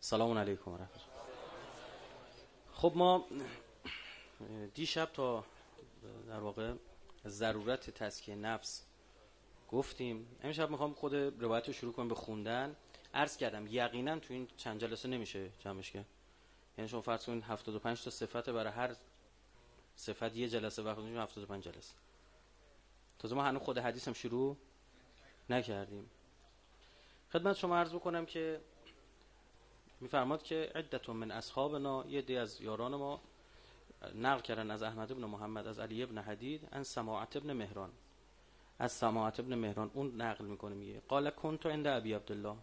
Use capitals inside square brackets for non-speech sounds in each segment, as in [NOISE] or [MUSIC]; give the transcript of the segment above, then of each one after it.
سلام علیکم رفت. خب ما دیشب تا در واقع ضرورت تسکیه نفس گفتیم امشب میخوام خود روایت رو شروع کنم به خوندن عرض کردم یقینا تو این چند جلسه نمیشه جمعش که. یعنی شما فرض کنید 75 تا صفت برای هر صفت یه جلسه وقت 75 جلسه تازه ما هنوز خود حدیثم شروع نکردیم خدمت شما عرض بکنم که میفرماد که عدت من اصحابنا یه دی از یاران ما نقل کردن از احمد ابن محمد از علی ابن حدید ان سماعت ابن مهران از سماعت ابن مهران اون نقل میکنه میگه قال کنت عند ابی عبدالله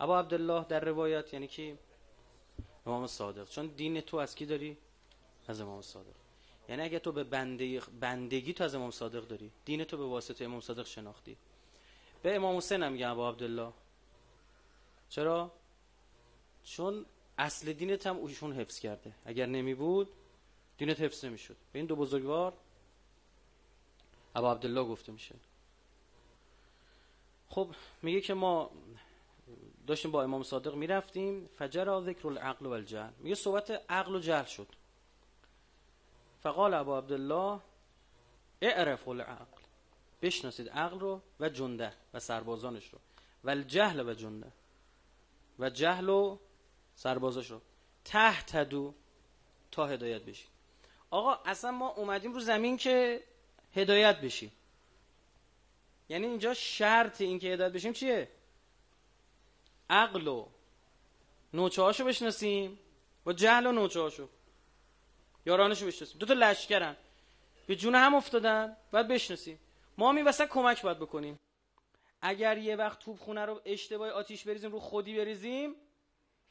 ابا عبدالله در روایت یعنی کی امام صادق چون دین تو از کی داری از امام صادق یعنی اگه تو به بنده بندگی تو از امام صادق داری دین تو به واسطه امام صادق شناختی به امام حسین هم میگه ابا عبدالله چرا چون اصل دینت هم حفظ کرده اگر نمی بود دینت حفظ نمی شد به این دو بزرگوار ابا عبدالله گفته میشه خب میگه که ما داشتیم با امام صادق میرفتیم فجر ذکر العقل و الجهل میگه صحبت عقل و جهل شد فقال ابا عبدالله اعرف العقل بشناسید عقل رو و جنده و سربازانش رو و الجهل و جنده و جهل و سربازاش رو تحت دو تا هدایت بشیم آقا اصلا ما اومدیم رو زمین که هدایت بشیم یعنی اینجا شرط این که هدایت بشیم چیه عقل و نوچه هاشو بشناسیم با جهل و نوچه هاشو یارانشو بشناسیم دو تا لشکرن به جون هم افتادن باید بشناسیم ما می کمک باید بکنیم اگر یه وقت توپ خونه رو اشتباه آتیش بریزیم رو خودی بریزیم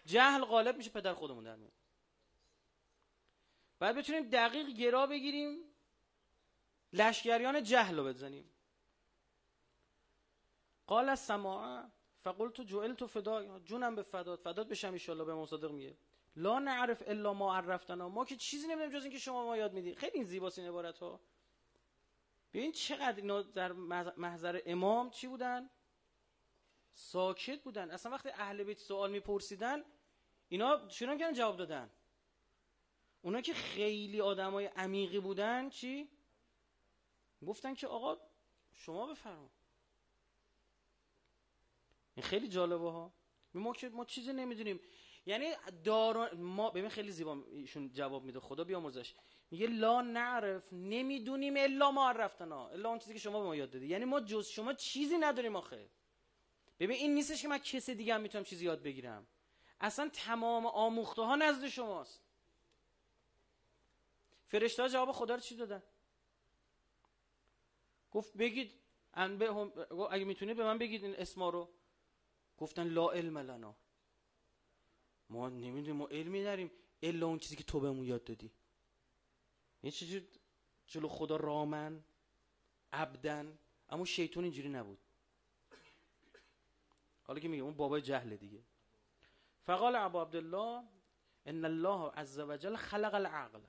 جهل غالب میشه پدر خودمون در میاد باید بتونیم دقیق گرا بگیریم لشگریان جهل رو بزنیم قال از تو جوئل تو فدا جونم به فدات فدات بشم ایشالله به مصادق صادق میگه لا نعرف الا ما عرفتنا ما که چیزی نمیدونیم جز اینکه شما ما یاد میدی خیلی این زیباست این عبارت ها ببین چقدر اینا در محضر امام چی بودن ساکت بودن اصلا وقتی اهل بیت سوال میپرسیدن اینا شروع کردن جواب دادن اونا که خیلی آدمای عمیقی بودن چی گفتن که آقا شما بفرما این خیلی جالبه ها ما که ما چیزی نمیدونیم یعنی دار ما ببین خیلی زیبا ایشون جواب میده خدا بیامرزش میگه لا نعرف نمیدونیم الا ما عرفتنا الا اون چیزی که شما به ما یاد دادی یعنی ما جز شما چیزی نداریم آخه ببین این نیستش که من کسی دیگه هم میتونم چیزی یاد بگیرم اصلا تمام آموخته ها نزد شماست فرشته ها جواب خدا رو چی دادن گفت بگید اگه میتونی به من بگید این اسما رو گفتن لا علم لنا ما نمیدونیم ما علمی نداریم، الا اون چیزی که تو بهمون یاد دادی یه چیزی جلو خدا رامن عبدن اما شیطان اینجوری نبود حالا که میگه اون بابای جهل دیگه فقال ابو عبدالله ان الله عز وجل خلق العقل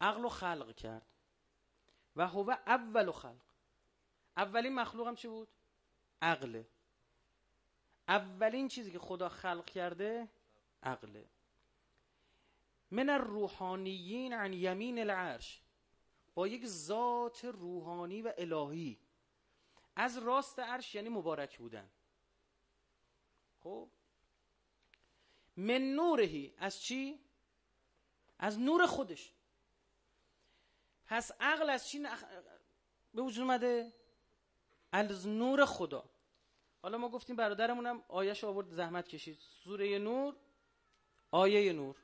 عقل خلق کرد و هو اول خلق اولین هم چی بود؟ عقله اولین چیزی که خدا خلق کرده عقله من الروحانیین عن یمین العرش با یک ذات روحانی و الهی از راست عرش یعنی مبارک بودن خب من نورهی از چی؟ از نور خودش پس عقل از چی نخ... به وجود اومده؟ از نور خدا حالا ما گفتیم برادرمونم آیش آورد زحمت کشید سوره نور آیه نور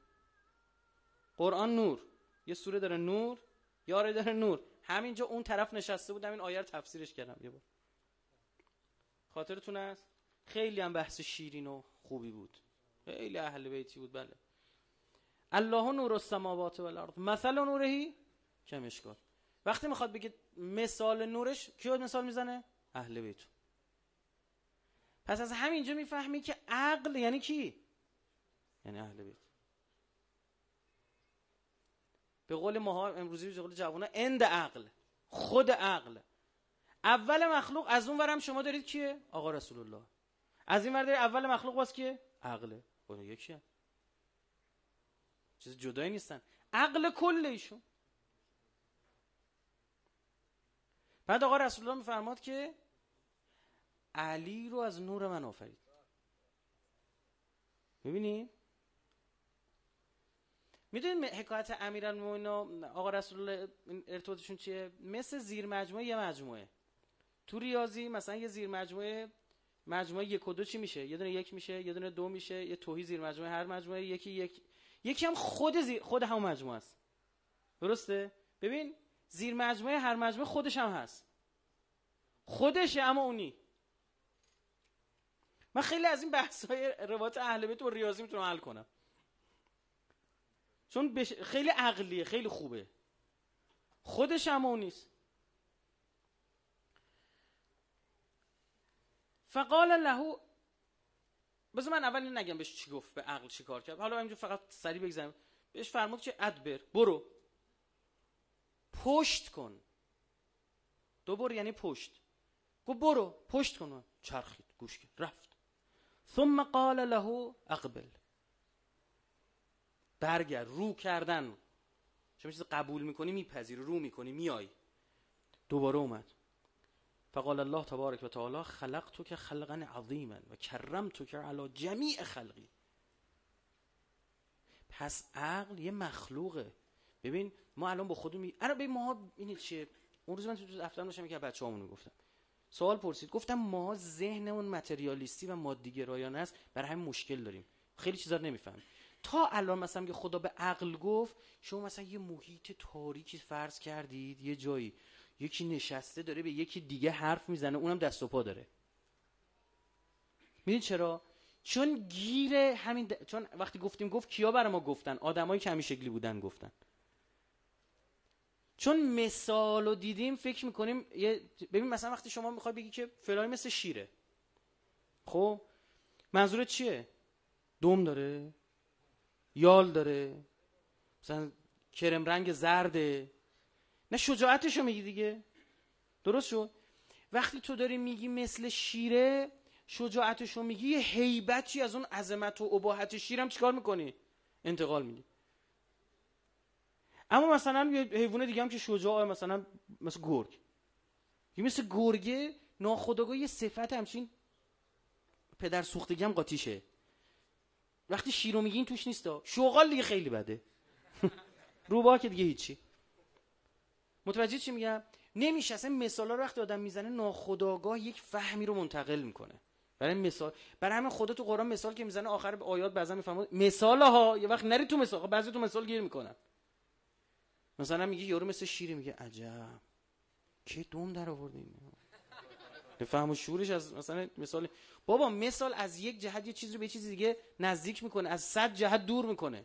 قرآن نور یه سوره داره نور یاره داره نور همینجا اون طرف نشسته بودم این آیه رو تفسیرش کردم یه بار خاطرتون است خیلی هم بحث شیرین و خوبی بود خیلی اهل بیتی بود بله الله نور السماوات و الارض مثل نورهی کمش کن وقتی میخواد بگه مثال نورش کیو مثال میزنه اهل بیت پس از همینجا میفهمی که عقل یعنی کی یعنی اهل بیت به قول ماها امروزی به قول جوانه اند عقل خود عقل اول مخلوق از اون ورم شما دارید کیه آقا رسول الله از این ور اول مخلوق باز کیه عقله خدا یکیه چیز جدایی نیستن عقل کل ایشون بعد آقا رسول الله میفرماد که علی رو از نور من آفرید میبینی؟ میدونید حکایت امیران آقا رسول الله ارتباطشون چیه؟ مثل زیر مجموعه یه مجموعه تو ریاضی مثلا یه زیر مجموعه مجموعه یک و دو چی میشه یه دونه یک میشه یه دونه دو میشه یه توهی زیر مجموعه هر مجموعه یکی یک یکی هم خود زیر خود هم مجموعه است درسته ببین زیر مجموعه هر مجموعه خودش هم هست خودشه اما اونی من خیلی از این بحث های روات اهل بیت و ریاضی میتونم حل کنم چون خیلی عقلیه خیلی خوبه خودش هم اون فقال له بذار من اول نگم بهش چی گفت به عقل چی کار کرد حالا اینجا فقط سری بگذاریم بهش فرمود که ادبر برو پشت کن دو یعنی پشت گو برو پشت کن چرخید گوش کرد رفت ثم قال له اقبل برگرد رو کردن شما چیز قبول میکنی میپذیر رو میکنی میای دوباره اومد فقال الله تبارک و تعالی خلق تو که خلقا عظیما و کرم تو که علا جمیع خلقی پس عقل یه مخلوقه ببین ما الان با خودم می... الان آره، ببین ماها این چیه اون روز من تو دفترم داشتم که همونو گفتم سوال پرسید گفتم ما ذهنمون متریالیستی و مادیگرایانه است برای همین مشکل داریم خیلی چیزا نمیفهم. تا الان مثلا که خدا به عقل گفت شما مثلا یه محیط تاریکی فرض کردید یه جایی یکی نشسته داره به یکی دیگه حرف میزنه اونم دست و پا داره میدین چرا چون گیر همین چون وقتی گفتیم گفت کیا برای ما گفتن آدمایی که همین شکلی بودن گفتن چون مثال و دیدیم فکر میکنیم یه... ببین مثلا وقتی شما میخوای بگی که فلانی مثل شیره خب منظور چیه دوم داره یال داره مثلا کرم رنگ زرده نه رو میگی دیگه درست شد وقتی تو داری میگی مثل شیره شجاعتشو میگی یه حیبتی از اون عظمت و عباحت شیرم چیکار میکنی انتقال میدی اما مثلا یه حیوان دیگه هم که شجاعه مثلا مثل گرگ یه مثل گرگه ناخداگاه یه صفت همچین پدر سوختگی هم قاطیشه وقتی شیرو میگی این توش نیستا شغال دیگه خیلی بده [LAUGHS] روباه که دیگه هیچی متوجه چی میگم نمیشه اصلا مثالا رو وقتی آدم میزنه ناخودآگاه یک فهمی رو منتقل میکنه برای مثال برای همه خدا تو قرآن مثال که میزنه آخر آیات بعضا میفهمه مثال ها یه وقت نری تو مثال خب بعضی تو مثال گیر میکنن مثلا میگه یارو مثل شیری میگه عجب که دوم در آوردیم؟ فهم و شورش از مثلا مثال بابا مثال از یک جهت یه چیز رو به چیز دیگه نزدیک میکنه از صد جهت دور میکنه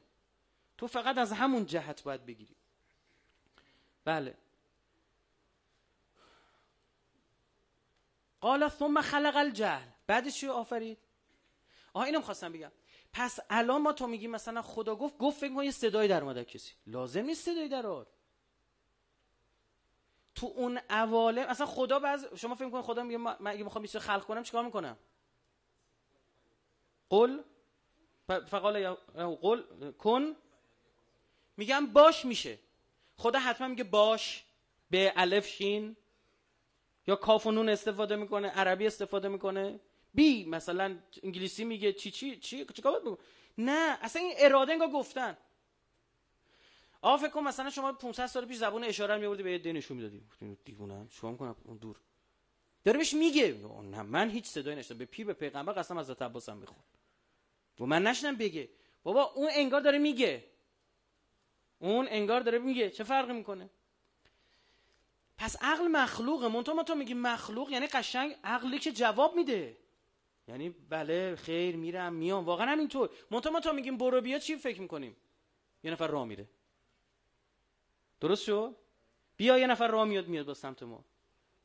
تو فقط از همون جهت باید بگیری بله قال ثم خلق الجهل بعدش چی آفرید آها اینم خواستم بگم پس الان ما تو میگی مثلا خدا گفت گفت فکر کن یه صدایی در اومد کسی لازم نیست صدایی در آد. تو اون عوالم اصلا خدا بعض شما فکر کن خدا میگه من اگه میخوام یه خلق کنم چیکار میکنم قل فقال قل کن میگم باش میشه خدا حتما میگه باش به الف شین یا کاف و نون استفاده میکنه عربی استفاده میکنه بی مثلا انگلیسی میگه چی چی چی چی بگو نه اصلا این اراده انگار گفتن آقا فکر کن مثلا شما 500 سال پیش زبون اشاره میوردی به یه نشون میدادی دیوونه شما میکنه اون دور داره بهش میگه نه من هیچ صدایی نشدم به پی به پیغمبر قسم از عباس هم میخورد و من نشنم بگه بابا اون انگار داره میگه اون انگار داره میگه چه فرقی میکنه پس عقل مخلوقه منتها ما تو میگی مخلوق یعنی قشنگ عقلی که جواب میده یعنی بله خیر میرم میام واقعا همینطور منتها ما تو میگیم برو بیا چی فکر میکنیم یه نفر راه میره درست شو بیا یه نفر راه میاد میاد با سمت ما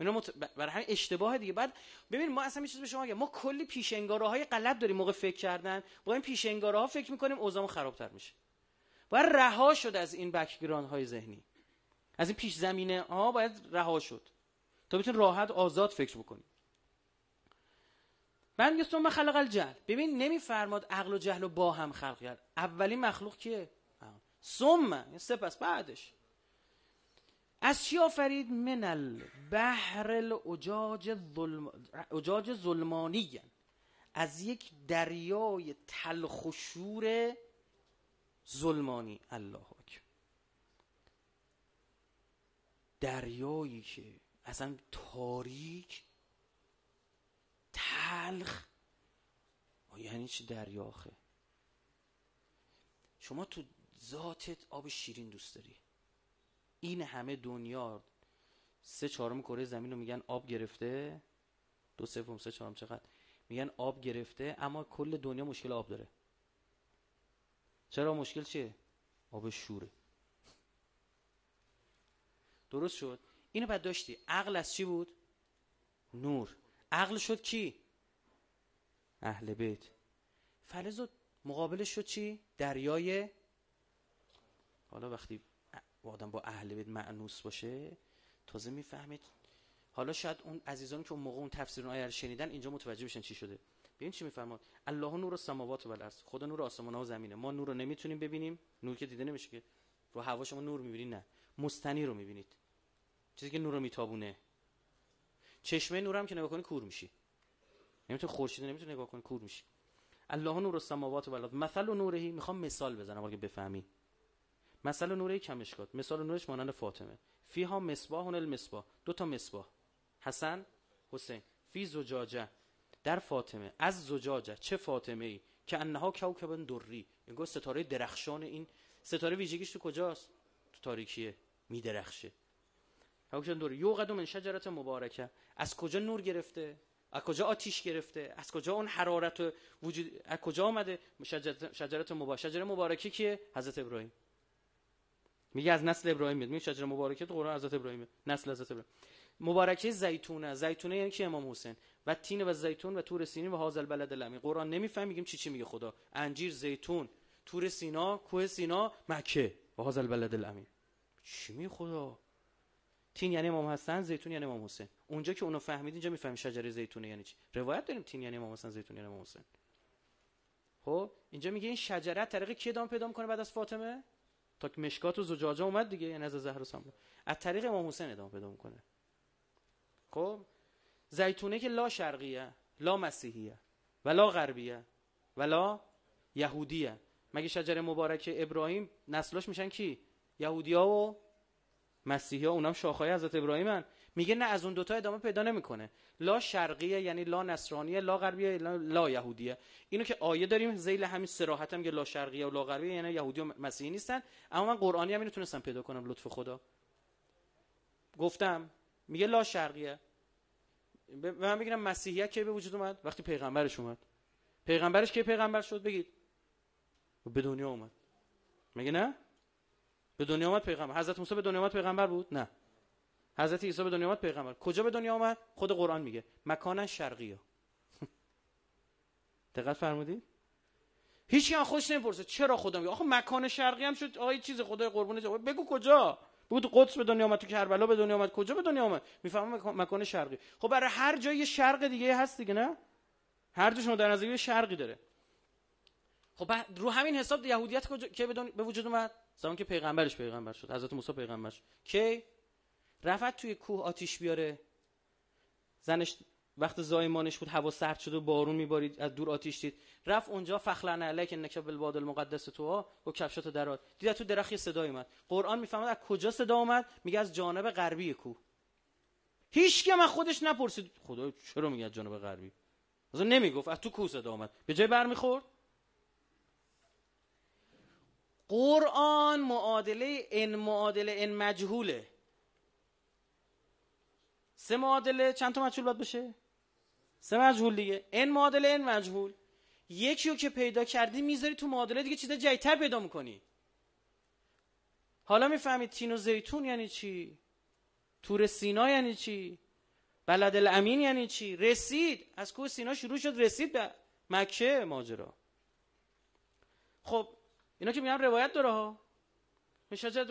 اینا مت... برای همین اشتباه دیگه بعد ببین ما اصلا چیز به شما میگم ما کلی پیش های غلط داریم موقع فکر کردن با این پیش ها فکر میکنیم اوضاعمون خرابتر میشه و رها شد از این بک های ذهنی از این پیش زمینه ها باید رها شد تا بتون راحت آزاد فکر بکنی من میگه ثم خلق الجهل ببین نمیفرماد عقل و جهل رو با هم خلق کرد اولین مخلوق که؟ ثم یعنی سپس بعدش از چی آفرید من البحر الاجاج ظلم... از یک دریای تلخ و شور ظلمانی الله دریایی که اصلا تاریک تلخ یعنی چه دریا شما تو ذاتت آب شیرین دوست داری این همه دنیا سه چهارم کره زمین رو میگن آب گرفته دو سوم سه چهارم چقدر میگن آب گرفته اما کل دنیا مشکل آب داره چرا مشکل چیه آب شوره درست شد اینو بعد داشتی عقل از چی بود نور عقل شد کی اهل بیت فلز مقابلش شد چی دریای حالا وقتی آدم با اهل بیت معنوس باشه تازه میفهمید حالا شاید اون عزیزان که اون موقع اون تفسیر آیه شنیدن اینجا متوجه بشن چی شده ببین چی میفرماد الله نور السماوات و الارض خدا نور آسمان ها و زمینه ما نور رو نمیتونیم ببینیم نور که دیده نمیشه که رو هوا شما نور میبینید نه مستنی رو میبینید چیزی که نور رو میتابونه چشمه نورم که نگاه کنی کور میشی نمیتونی خورشید نمیتونی نگاه کنی کور میشی الله نور السماوات و الارض مثل و نورهی میخوام مثال بزنم اگه بفهمی مثل نوره کمش کرد مثال نورش مانند فاطمه فیها مصباح المصباح دو تا مصباح حسن حسین فی زجاجه در فاطمه از زجاجه چه فاطمه ای که انها کوکب دری انگار ستاره درخشان این ستاره ویژگیش تو کجاست تو تاریکیه میدرخشه حکم دور یو قدم من شجرت مبارکه از کجا نور گرفته از کجا آتیش گرفته از کجا اون حرارت و وجود از کجا آمده شجرت شجرت مبارک شجره مبارکی کیه حضرت ابراهیم میگه از نسل ابراهیم میاد میگه شجره مبارکه تو قرآن حضرت ابراهیم نسل حضرت ابراهیم مبارکه زیتونه زیتونه یعنی که امام حسین و تین و زیتون و تور سینا و هازل بلد لمی قرآن نمیفهم میگیم چی چی میگه خدا انجیر زیتون تور سینا کوه سینا مکه و هازل بلد لمی چی میگه خدا تین یعنی امام حسن زیتون یعنی امام حسین اونجا که اونو فهمید اینجا میفهمی شجره زیتون یعنی چی روایت داریم تین یعنی امام حسن زیتون یعنی امام حسین خب اینجا میگه این شجره طریق کی دام پیدا میکنه بعد از فاطمه تا مشکات و زجاجه اومد دیگه یعنی از زهرا سامرا از طریق امام حسین ادامه پیدا میکنه خب زیتونه که لا شرقیه لا مسیحیه و لا غربیه و لا یهودیه مگه شجره مبارک ابراهیم نسلش میشن کی یهودیا و مسیحی ها اونم شاخهای حضرت ابراهیمن میگه نه از اون دوتا ادامه پیدا نمیکنه لا شرقیه یعنی لا نصرانیه لا غربیه لا, یهودیه اینو که آیه داریم زیل همین سراحت هم که لا شرقیه و لا غربیه یعنی یهودی و مسیحی نیستن اما من قرآنی هم تونستم پیدا کنم لطف خدا گفتم میگه لا شرقیه و من میگم مسیحیت که به وجود اومد وقتی پیغمبرش اومد پیغمبرش که پیغمبر شد بگید به دنیا اومد مگه نه به دنیا آمد پیغمبر حضرت موسی به دنیا آمد پیغمبر بود نه حضرت عیسی به دنیا آمد پیغمبر کجا به دنیا آمد خود قرآن میگه مکانش شرقی ها [LAUGHS] دقت فرمودید هیچ کی خوش نمیپرسه چرا خدا میگه آخه مکان شرقی هم شد آخه چیز خدای قربون بگو کجا بود قدس به دنیا آمد تو کربلا به دنیا آمد کجا به دنیا آمد میفهمم مکان شرقی خب برای هر جای شرق دیگه هست دیگه نه هر دو شما در نظر شرقی داره خب رو همین حساب یهودیت که به, به وجود اومد زمان که پیغمبرش پیغمبر شد حضرت موسی پیغمبرش کی رفت توی کوه آتیش بیاره زنش وقت زایمانش بود هوا سرد شد و بارون میبارید از دور آتیش دید رفت اونجا فخلن علیک انک بالواد المقدس تو و کفشات درات دید تو درخی صدا اومد قرآن میفهمد از کجا صدا اومد میگه از جانب غربی کوه هیچ که من خودش نپرسید خدا چرا میگه از جانب غربی اصلا نمیگفت از تو کوه صدا اومد به جای برمیخورد قرآن معادله این معادله این مجهوله سه معادله چند تا مجهول باید بشه؟ سه مجهول دیگه این معادله این مجهول یکی رو که پیدا کردی میذاری تو معادله دیگه چیز جایتر پیدا میکنی حالا میفهمید تین و زیتون یعنی چی؟ تور سینا یعنی چی؟ بلد الامین یعنی چی؟ رسید از کوه سینا شروع شد رسید به مکه ماجرا خب اینا که میگم روایت داره ها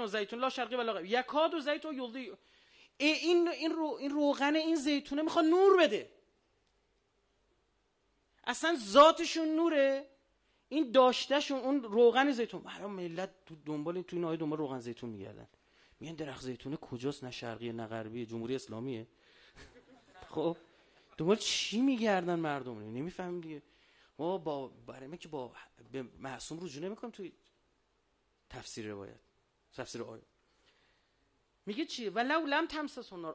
زیتون لا شرقی ولا غربی یکاد و زیت یلدی این این رو این روغن این زیتونه میخواد نور بده اصلا ذاتشون نوره این داشتهشون اون روغن زیتون برای ملت دنبال تو این آیه دنبال روغن زیتون میگردن میگن درخت زیتونه کجاست نه شرقی نه غربی جمهوری اسلامیه [LAUGHS] خب دنبال چی میگردن مردم نمیفهمیم دیگه ما با برای که با به معصوم رجوع نمیکنیم توی تفسیر روایت تفسیر آیه میگه چی و لو لم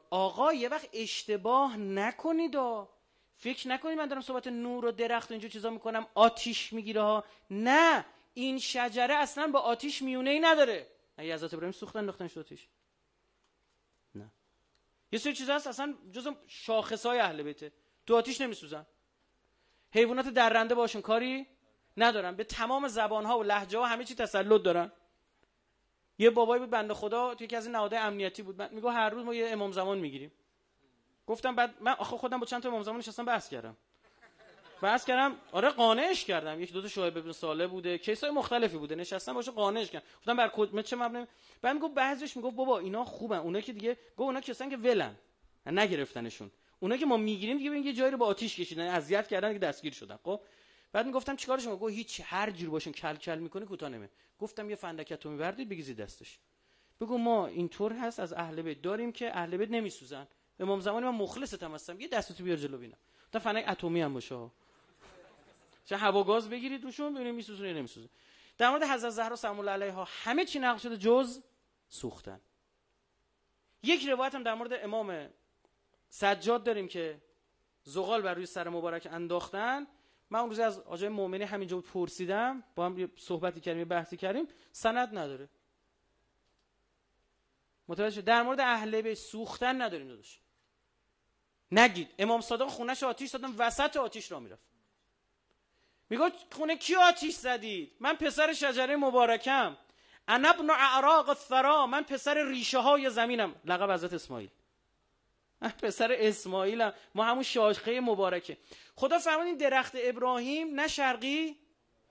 آقا یه وقت اشتباه نکنید و فکر نکنید من دارم صحبت نور و درخت و اینجور چیزا میکنم آتیش میگیره ها نه این شجره اصلا با آتیش میونه ای نداره ای حضرت ابراهیم سوختن انداختن شد آتیش نه یه سری چیزا هست اصلا جزء شاخص اهل بیته تو آتیش نمیسوزن حیوانات درنده باشون کاری ندارن به تمام زبان ها و لحجه ها همه چی تسلط دارن یه بابایی بود بنده خدا تو یکی از این نهادهای امنیتی بود من میگه هر روز ما یه امام زمان میگیریم گفتم بعد من آخه خودم با چند تا امام زمان نشستم بحث کردم بحث کردم آره قانعش کردم یک دو تا ببین ساله بوده کیسای مختلفی بوده نشستم باشه قانعش کردم گفتم بر کد چه مبنی بعد میگه بعضیش میگفت بابا اینا خوبن اونا که دیگه گفت اونا کسان که ولن نگرفتنشون اونا که ما میگیریم دیگه یه جایی رو با آتیش کشیدن اذیت کردن که دستگیر شدن خب بعد میگفتم چیکار شما گفت هیچ هر جور باشون کل کل میکنه کوتا گفتم یه فندکتو میبردید بگیزی دستش بگو ما اینطور هست از اهل بیت داریم که اهل بیت نمیسوزن امام زمان من مخلصتم هستم یه دستتو بیار جلو ببینم تا فنک اتمی هم باشه چه هوا گاز بگیرید روشون ببینیم میسوزونه یا نمیسوزه در مورد حضرت زهرا سلام الله علیها همه چی نقل شده جز سوختن یک روایت هم در مورد امام سجاد داریم که زغال بر روی سر مبارک انداختن من اون روز از آجای مؤمنی همینجا بود پرسیدم با هم یه صحبتی کردیم بحثی کردیم سند نداره متوجه در مورد اهل به سوختن نداریم داداش نگید امام صادق خونش آتیش دادن وسط آتیش را میرفت میگفت خونه کی آتیش زدید من پسر شجره مبارکم انا ابن اعراق الثرا من پسر ریشه های زمینم لقب حضرت اسماعیل [LAUGHS] پسر اسماعیل هم. ما همون شاخه مبارکه خدا فرمود این درخت ابراهیم نه شرقی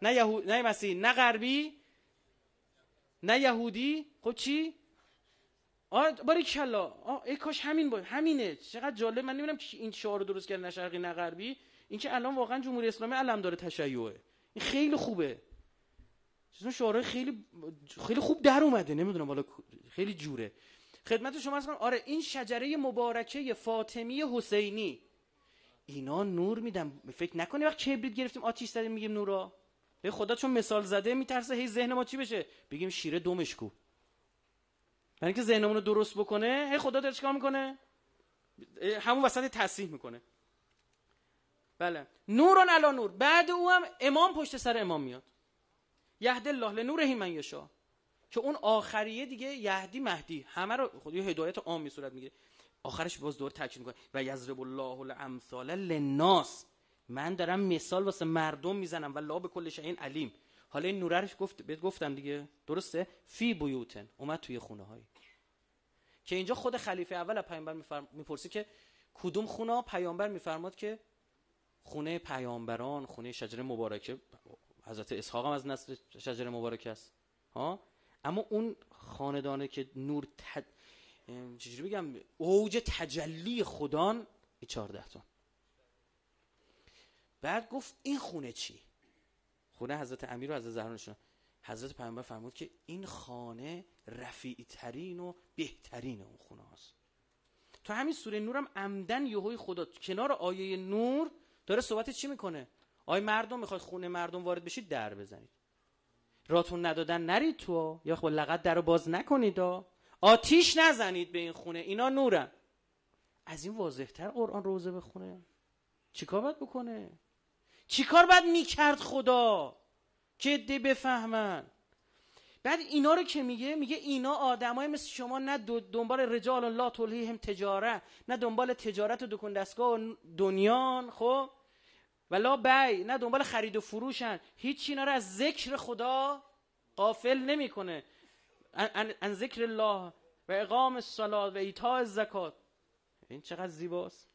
نه یهو... نه نه غربی نه یهودی خب چی آ باری کلا ای کاش همین بود همینه چقدر جالب من نمیدونم این شعار رو درست کرد نه شرقی نه غربی این که الان واقعا جمهوری اسلامی علم داره تشیعه این خیلی خوبه چون شعارهای خیلی خیلی خوب در اومده نمیدونم حالا خیلی جوره خدمت شما از آره این شجره مبارکه فاطمی حسینی اینا نور میدن فکر نکنی وقت کبریت گرفتیم آتیش زدیم میگیم نورا به خدا چون مثال زده میترسه هی ذهن ما چی بشه بگیم شیره دومش کو برای ذهنمون رو درست بکنه هی خدا داره چیکار میکنه همون وسط تصحیح میکنه بله نورن الا نور بعد او هم امام پشت سر امام میاد یهد الله لنوره من یشا که اون آخریه دیگه یهدی مهدی همه رو خود خب یه هدایت عامی صورت میگه آخرش باز دور تکرار میکنه و یضرب الله الامثال للناس من دارم مثال واسه مردم میزنم و لا به کلش این علیم حالا این نورش گفت بهت گفتم دیگه درسته فی بیوتن اومد توی خونه های که اینجا خود خلیفه اول پیامبر میپرسه که کدوم خونه پیامبر میفرماد که خونه پیامبران خونه شجره مبارکه حضرت اسحاق هم از نسل شجره مبارکه است ها اما اون خاندانه که نور تد... چجوری بگم اوج تجلی خدان این چارده تون بعد گفت این خونه چی خونه حضرت امیر و حضرت زهرانشون حضرت پیامبر فرمود که این خانه رفیع ترین و بهترین اون خونه هاست تو همین سوره نورم عمدن یهوی خدا کنار آیه نور داره صحبت چی میکنه آیه مردم میخواد خونه مردم وارد بشید در بزنید راتون ندادن نرید تو یا خب لغت در رو باز نکنید آتیش نزنید به این خونه اینا نورن از این واضحتر قرآن روزه بخونه چیکار باید بکنه چیکار باید میکرد خدا که بفهمن بعد اینا رو که میگه میگه اینا آدمای مثل شما نه دنبال رجال الله تلهیهم تجارت نه دنبال تجارت و دکون و دنیان خب و لا بی نه دنبال خرید و فروشن هیچ اینا رو از ذکر خدا قافل نمیکنه ان, ان ذکر الله و اقام الصلاه و ایتاء زکات این چقدر زیباست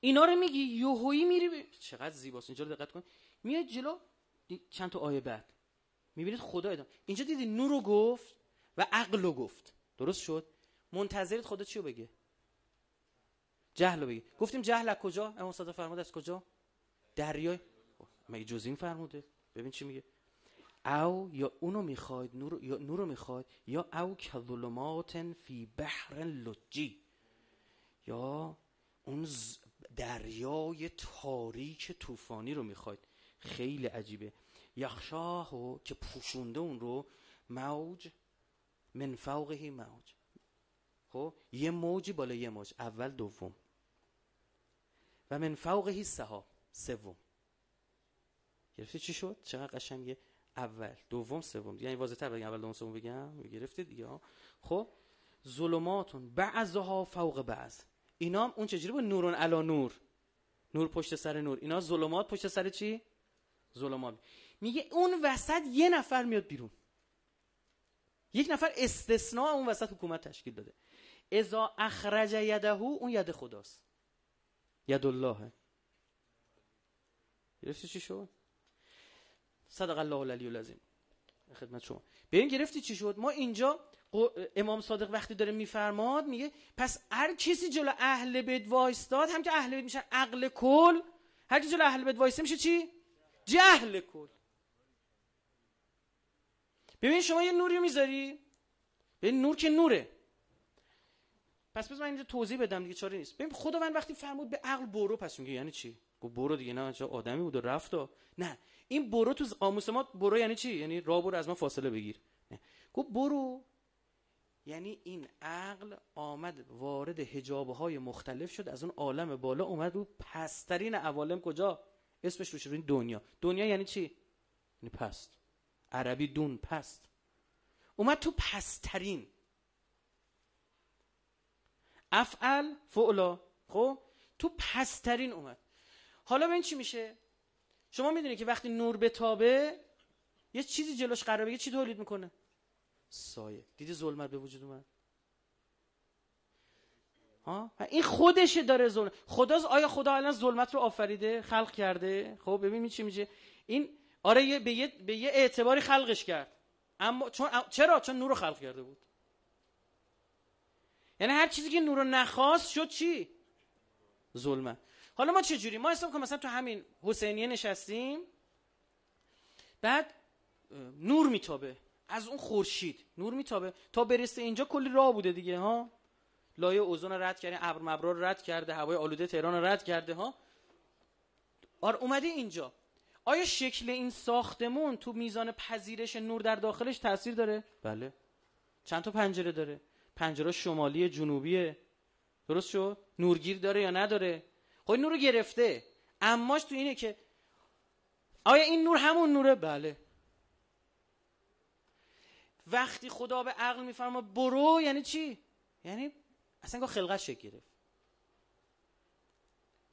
اینا رو میگی یوهویی میری چقدر زیباست اینجا رو دقت کن میاد جلو چند تا آیه بعد میبینید خدا ادام اینجا دیدی نور رو گفت و عقل رو گفت درست شد منتظرت خدا چی رو بگه جهل رو بگه گفتیم جهل کجا امام صادق فرمود از کجا دریای مگه جز این فرموده ببین چی میگه او یا اونو میخواید نور یا نورو میخواید یا او کظلمات فی بحر لجی یا اون دریای تاریک طوفانی رو میخواید خیلی عجیبه یخشاهو که پوشونده اون رو موج من موج خب یه موجی بالا یه موج اول دوم و من فوقه سحاب سوم گرفتی چی شد چقدر قشنگه اول دوم سوم یعنی تر بگم اول دوم سوم بگم گرفتید دیگه خب ظلماتون بعضها فوق بعض اینا هم اون چجوری بود؟ نورون علا نور نور پشت سر نور اینا ظلمات پشت سر چی ظلمات میگه اون وسط یه نفر میاد بیرون یک نفر استثناء اون وسط حکومت تشکیل داده اذا اخرج او اون ید خداست ید اللهه گرفتی چی شد صدق الله العلی العظیم خدمت شما ببین گرفتی چی شد ما اینجا امام صادق وقتی داره میفرماد میگه پس هر کسی جلو اهل بیت وایستاد هم که اهل بیت میشن عقل کل هر کی جلو اهل بیت وایسته میشه چی جهل کل ببین شما یه نوری میذاری ببین نور که نوره پس بذار من اینجا توضیح بدم دیگه چاره نیست ببین خداوند وقتی فرمود به عقل برو پس میگه یعنی چی گفت برو دیگه نه چه آدمی بود و رفت نه این برو تو قاموس برو یعنی چی یعنی راه برو از ما فاصله بگیر گفت برو یعنی این عقل آمد وارد هجابهای های مختلف شد از اون عالم بالا اومد رو پسترین عوالم کجا اسمش رو این دنیا دنیا یعنی چی یعنی پست عربی دون پست اومد تو پسترین افعل فعلا خب تو پسترین اومد حالا ببین چی میشه شما میدونید که وقتی نور بتابه یه چیزی جلوش قرار بگیره چی تولید میکنه سایه دیدی ظلمت به وجود اومد این خودشه داره ظلم خداز آیا خدا الان ظلمت رو آفریده خلق کرده خب ببین چی میشه این آره یه به, یه به یه اعتباری خلقش کرد اما چون چرا چون نور رو خلق کرده بود یعنی هر چیزی که نور رو نخواست شد چی ظلمت حالا ما چه جوری ما حساب کنیم مثلا تو همین حسینیه نشستیم بعد نور میتابه از اون خورشید نور میتابه تا برسه اینجا کلی راه بوده دیگه ها لایه اوزون رد کرده ابر مبرار رد کرده هوای آلوده تهران رد کرده ها آر اومده اینجا آیا شکل این ساختمون تو میزان پذیرش نور در داخلش تاثیر داره بله چند تا پنجره داره پنجره شمالی جنوبیه درست شد نورگیر داره یا نداره خب این نور رو گرفته اماش تو اینه که آیا این نور همون نوره بله وقتی خدا به عقل میفرما برو یعنی چی یعنی اصلا خلقت شکل گرفت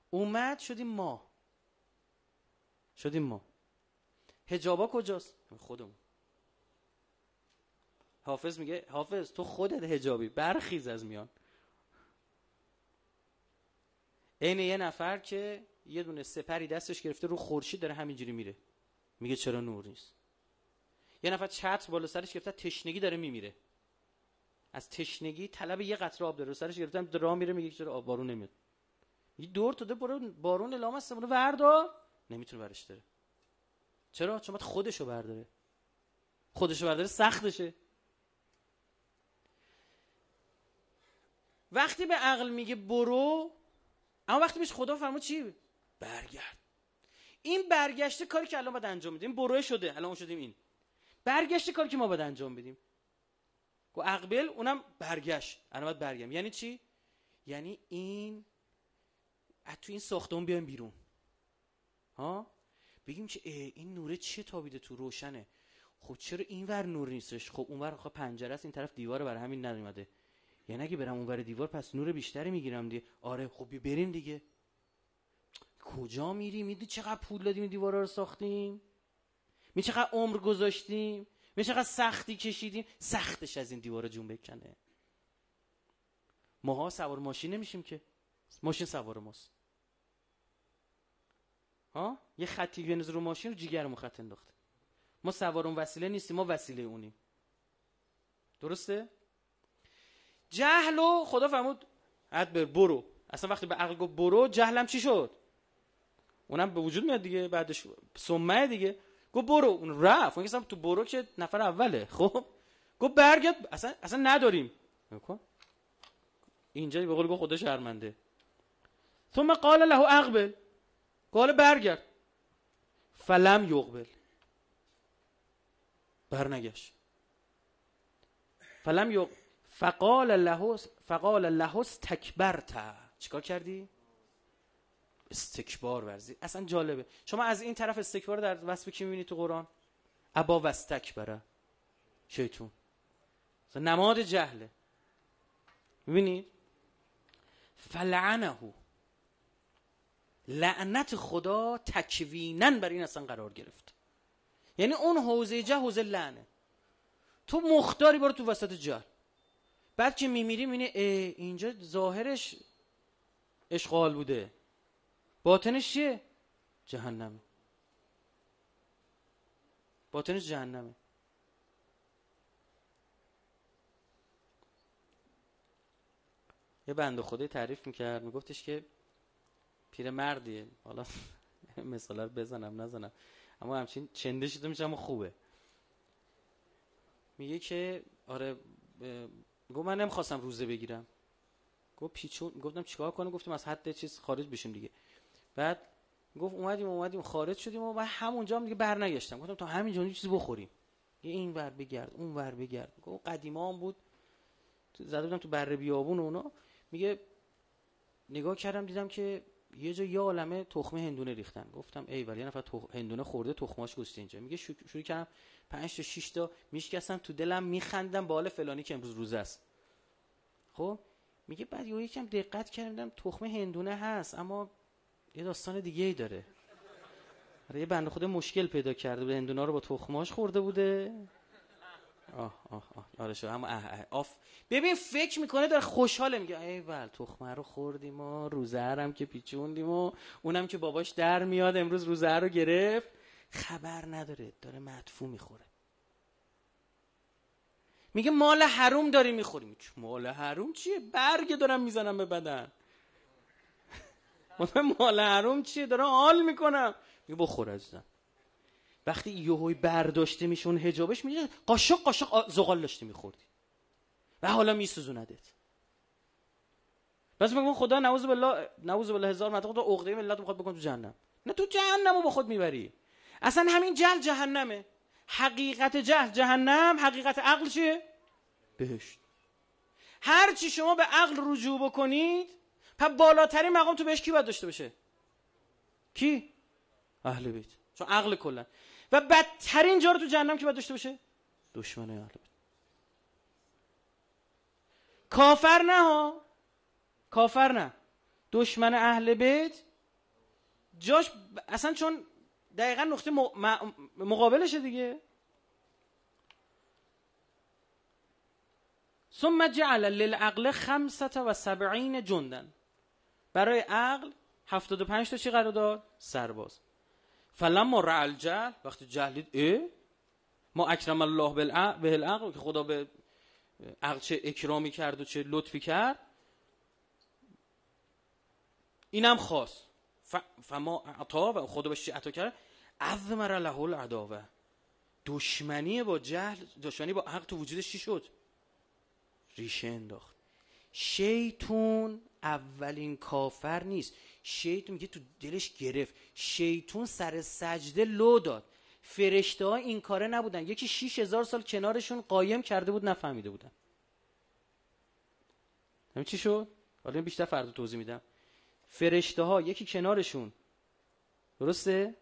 اومد شدیم ما شدیم ما هجابا کجاست خودمون حافظ میگه حافظ تو خودت هجابی برخیز از میان عین یه نفر که یه دونه سپری دستش گرفته رو خورشید داره همینجوری میره میگه چرا نور نیست یه نفر چتر بالا سرش گرفته تشنگی داره میمیره از تشنگی طلب یه قطره آب داره سرش در راه میره میگه چرا آب بارون نمیاد یه دور تو بارون لامست برو وردا نمیتونه برش داره چرا چون باید خودشو برداره خودشو برداره سختشه وقتی به عقل میگه برو اما وقتی بهش خدا فرمود چی برگرد این برگشته کاری که الان باید انجام بدیم بروه شده الان شدیم این برگشته کاری که ما باید انجام بدیم و اقبل اونم برگشت الان باید برگم یعنی چی یعنی این از تو این ساختمون بیایم بیرون ها بگیم که این نوره چیه تابیده تو روشنه خب چرا اینور نور نیستش خب اونور خب پنجره است این طرف دیواره برای همین نیومده یعنی اگه برم اونور دیوار پس نور بیشتری میگیرم دیگه آره خب بریم دیگه کجا میری میدی چقدر پول دادیم این دیوارا رو ساختیم می چقدر عمر گذاشتیم می چقدر سختی کشیدیم سختش از این دیوارا جون بکنه ماها سوار ماشین نمیشیم که ماشین سوار ماست ها یه خطی بنز رو ماشین رو جیگرمو خط انداخته ما سوار اون وسیله نیستیم ما وسیله اونیم درسته جهل و خدا فرمود ادبر برو اصلا وقتی به عقل گفت برو جهلم چی شد اونم به وجود میاد دیگه بعدش سمه دیگه گفت برو اون رفت اون تو برو که نفر اوله [LAUGHS] خب گفت برگرد اصلا اصلا نداریم خب. اینجا به قول خدا شرمنده ثم قال له اقبل قال برگرد فلم یقبل برنگش فلم یقبل فقال له فقال چیکار کردی؟ استکبار ورزی اصلا جالبه شما از این طرف استکبار در وصف کی میبینی تو قرآن ابا شیطان شیطون نماد جهله میبینید فلعنه لعنت خدا تکوینا بر این اصلا قرار گرفت یعنی اون حوزه جه حوزه لعنه تو مختاری برو تو وسط جهل بعد که میمیریم اینه اینجا ظاهرش اشغال بوده باطنش چیه؟ جهنمه باطنش جهنمه یه بند خدای تعریف میکرد میگفتش که پیر مردیه حالا [LAUGHS] مثال بزنم نزنم اما همچین چندشی تو میشه اما خوبه میگه که آره گفت من نمیخواستم روزه بگیرم گفت پیچون گفتم چیکار کنم گفتم از حد چیز خارج بشیم دیگه بعد گفت اومدیم اومدیم خارج شدیم و بعد همونجا هم دیگه برنگشتم گفتم تا همینجا یه چیزی بخوریم یه این ور بگرد اون ور بگرد گفت قدیما هم بود زده بودم تو بره بیابون اونا میگه نگاه کردم دیدم که یه جا یه عالمه تخمه هندونه ریختن گفتم ای ولی یه نفر هندونه خورده تخماش گوشت اینجا میگه شو... شروع کردم پنج تا 6 تا میشکستم تو دلم میخندم حال فلانی که امروز روزه است خب میگه بعد یه یکم دقت کردم تخمه هندونه هست اما یه داستان دیگه ای داره آره، یه بنده خوده مشکل پیدا کرده بود هندونا رو با تخماش خورده بوده آه آه آه آره شو اه اه آف ببین فکر میکنه داره خوشحاله میگه ای ول تخمه رو خوردیم و روزه که پیچوندیم و اونم که باباش در میاد امروز روزه رو گرفت خبر نداره داره مدفوع میخوره میگه مال حروم داری میخوری مال حروم چیه برگ دارم میزنم به بدن [LAUGHS] مال حروم چیه دارم حال میکنم میگه بخور عزیزم وقتی یهوی برداشته میشه اون هجابش میشه قاشق قاشق زغال داشتی میخوردی و حالا میسوزوندت بس میگم خدا نعوذ بالله نعوذ بالله هزار مرتبه خدا عقده ملت میخواد بکن تو جهنم نه تو جهنمو به خود میبری اصلا همین جهل جهنمه حقیقت جهل جهنم حقیقت عقل چیه بهشت هر چی شما به عقل رجوع بکنید پس بالاترین مقام تو بهش کی باید داشته باشه کی اهل بیت چون عقل کلا و بدترین جا رو تو جهنم که باید داشته باشه دشمن اهل بیت کافر نه ها کافر نه دشمن اهل بیت جاش اصلا چون دقیقا نقطه مقابلشه دیگه ثم جعل للعقل خمسة و سبعین جندن برای عقل پنج تا چی قرار داد؟ سرباز فلما رع الجهل وقتی جهلید اه ما اکرم الله به العقل که خدا به عقل چه اکرامی کرد و چه لطفی کرد اینم خاص فما اعطا و خدا بهش عطا کرد ازمر له العداوه دشمنی با جهل دشمنی با حق تو وجودش چی شد ریشه انداخت شیطون اولین کافر نیست شیطون میگه تو دلش گرفت شیطون سر سجده لو داد فرشته ها این کاره نبودن یکی شیش هزار سال کنارشون قایم کرده بود نفهمیده بودن همین چی شد؟ حالا بیشتر فردا توضیح میدم فرشته ها یکی کنارشون درسته؟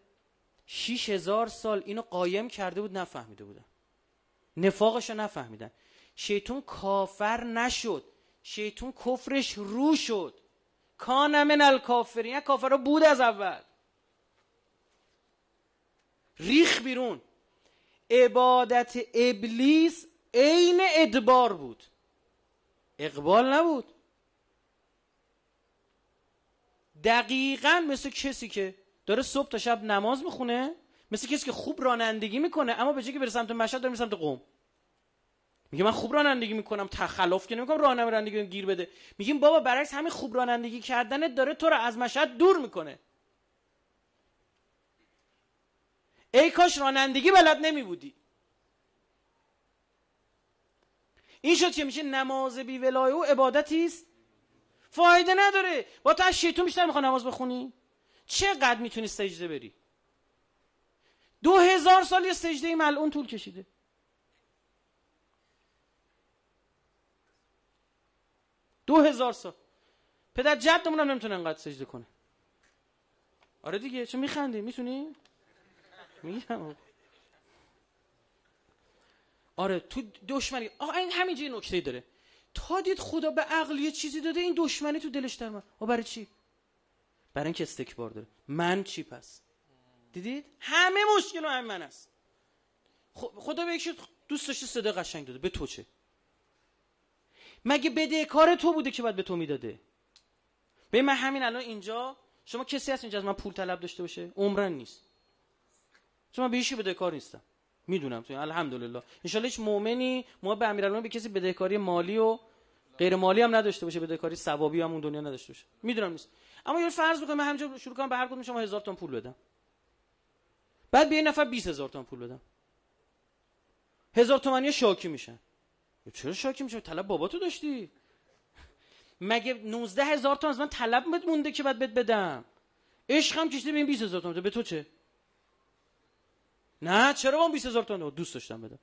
شیش هزار سال اینو قایم کرده بود نفهمیده بودن نفاقشو نفهمیدن شیطون کافر نشد شیطون کفرش رو شد کان من الکافرین کافرا بود از اول ریخ بیرون عبادت ابلیس عین ادبار بود اقبال نبود دقیقا مثل کسی که داره صبح تا شب نماز میخونه مثل کسی که خوب رانندگی میکنه اما به جایی که بره سمت مشهد داره میره سمت قوم میگه من خوب رانندگی میکنم تخلف که نمیکنم راهنمای رانندگی گیر بده میگیم بابا برعکس همین خوب رانندگی کردنت داره تو رو از مشهد دور میکنه ای کاش رانندگی بلد نمی بودی این شد که میشه نماز بی ولای و عبادتی است فایده نداره با تو از شیطون بیشتر میخوای نماز بخونی چقدر میتونی سجده بری دو هزار سال یه سجده ملعون طول کشیده دو هزار سال پدر جدمون هم نمیتونه انقدر سجده کنه آره دیگه چه میخندی میتونی میگم آره تو دشمنی آقا این همینجا نکته داره تا دید خدا به عقل یه چیزی داده این دشمنی تو دلش در من برای چی برای اینکه استکبار داره من چی پس دیدید همه مشکل هم من است خب، خدا به یک دوست داشته صدا قشنگ داده به تو چه مگه بده کار تو بوده که باید به تو میداده به من همین الان اینجا شما کسی هست اینجا از من پول طلب داشته باشه عمرن نیست شما من به هیچی کار نیستم میدونم تو الحمدلله ان هیچ مؤمنی ما به امیرالمومنین به کسی بدهکاری مالی و غیر مالی هم نداشته باشه بدهکاری ثوابی هم اون دنیا نداشته باشه میدونم نیست اما یه فرض بکنم من همینجا شروع کنم به هر کدوم شما 1000 تومن پول بدم بعد به یه نفر 20000 تومن پول بدم هزار تومانی شاکی میشن چرا شاکی میشه طلب باباتو داشتی مگه 19 هزار تومن از من طلب مونده که بعد بهت بدم عشقم کشیده به این 20 هزار تومن به تو چه نه چرا با 20 هزار تومن دوست داشتم بدم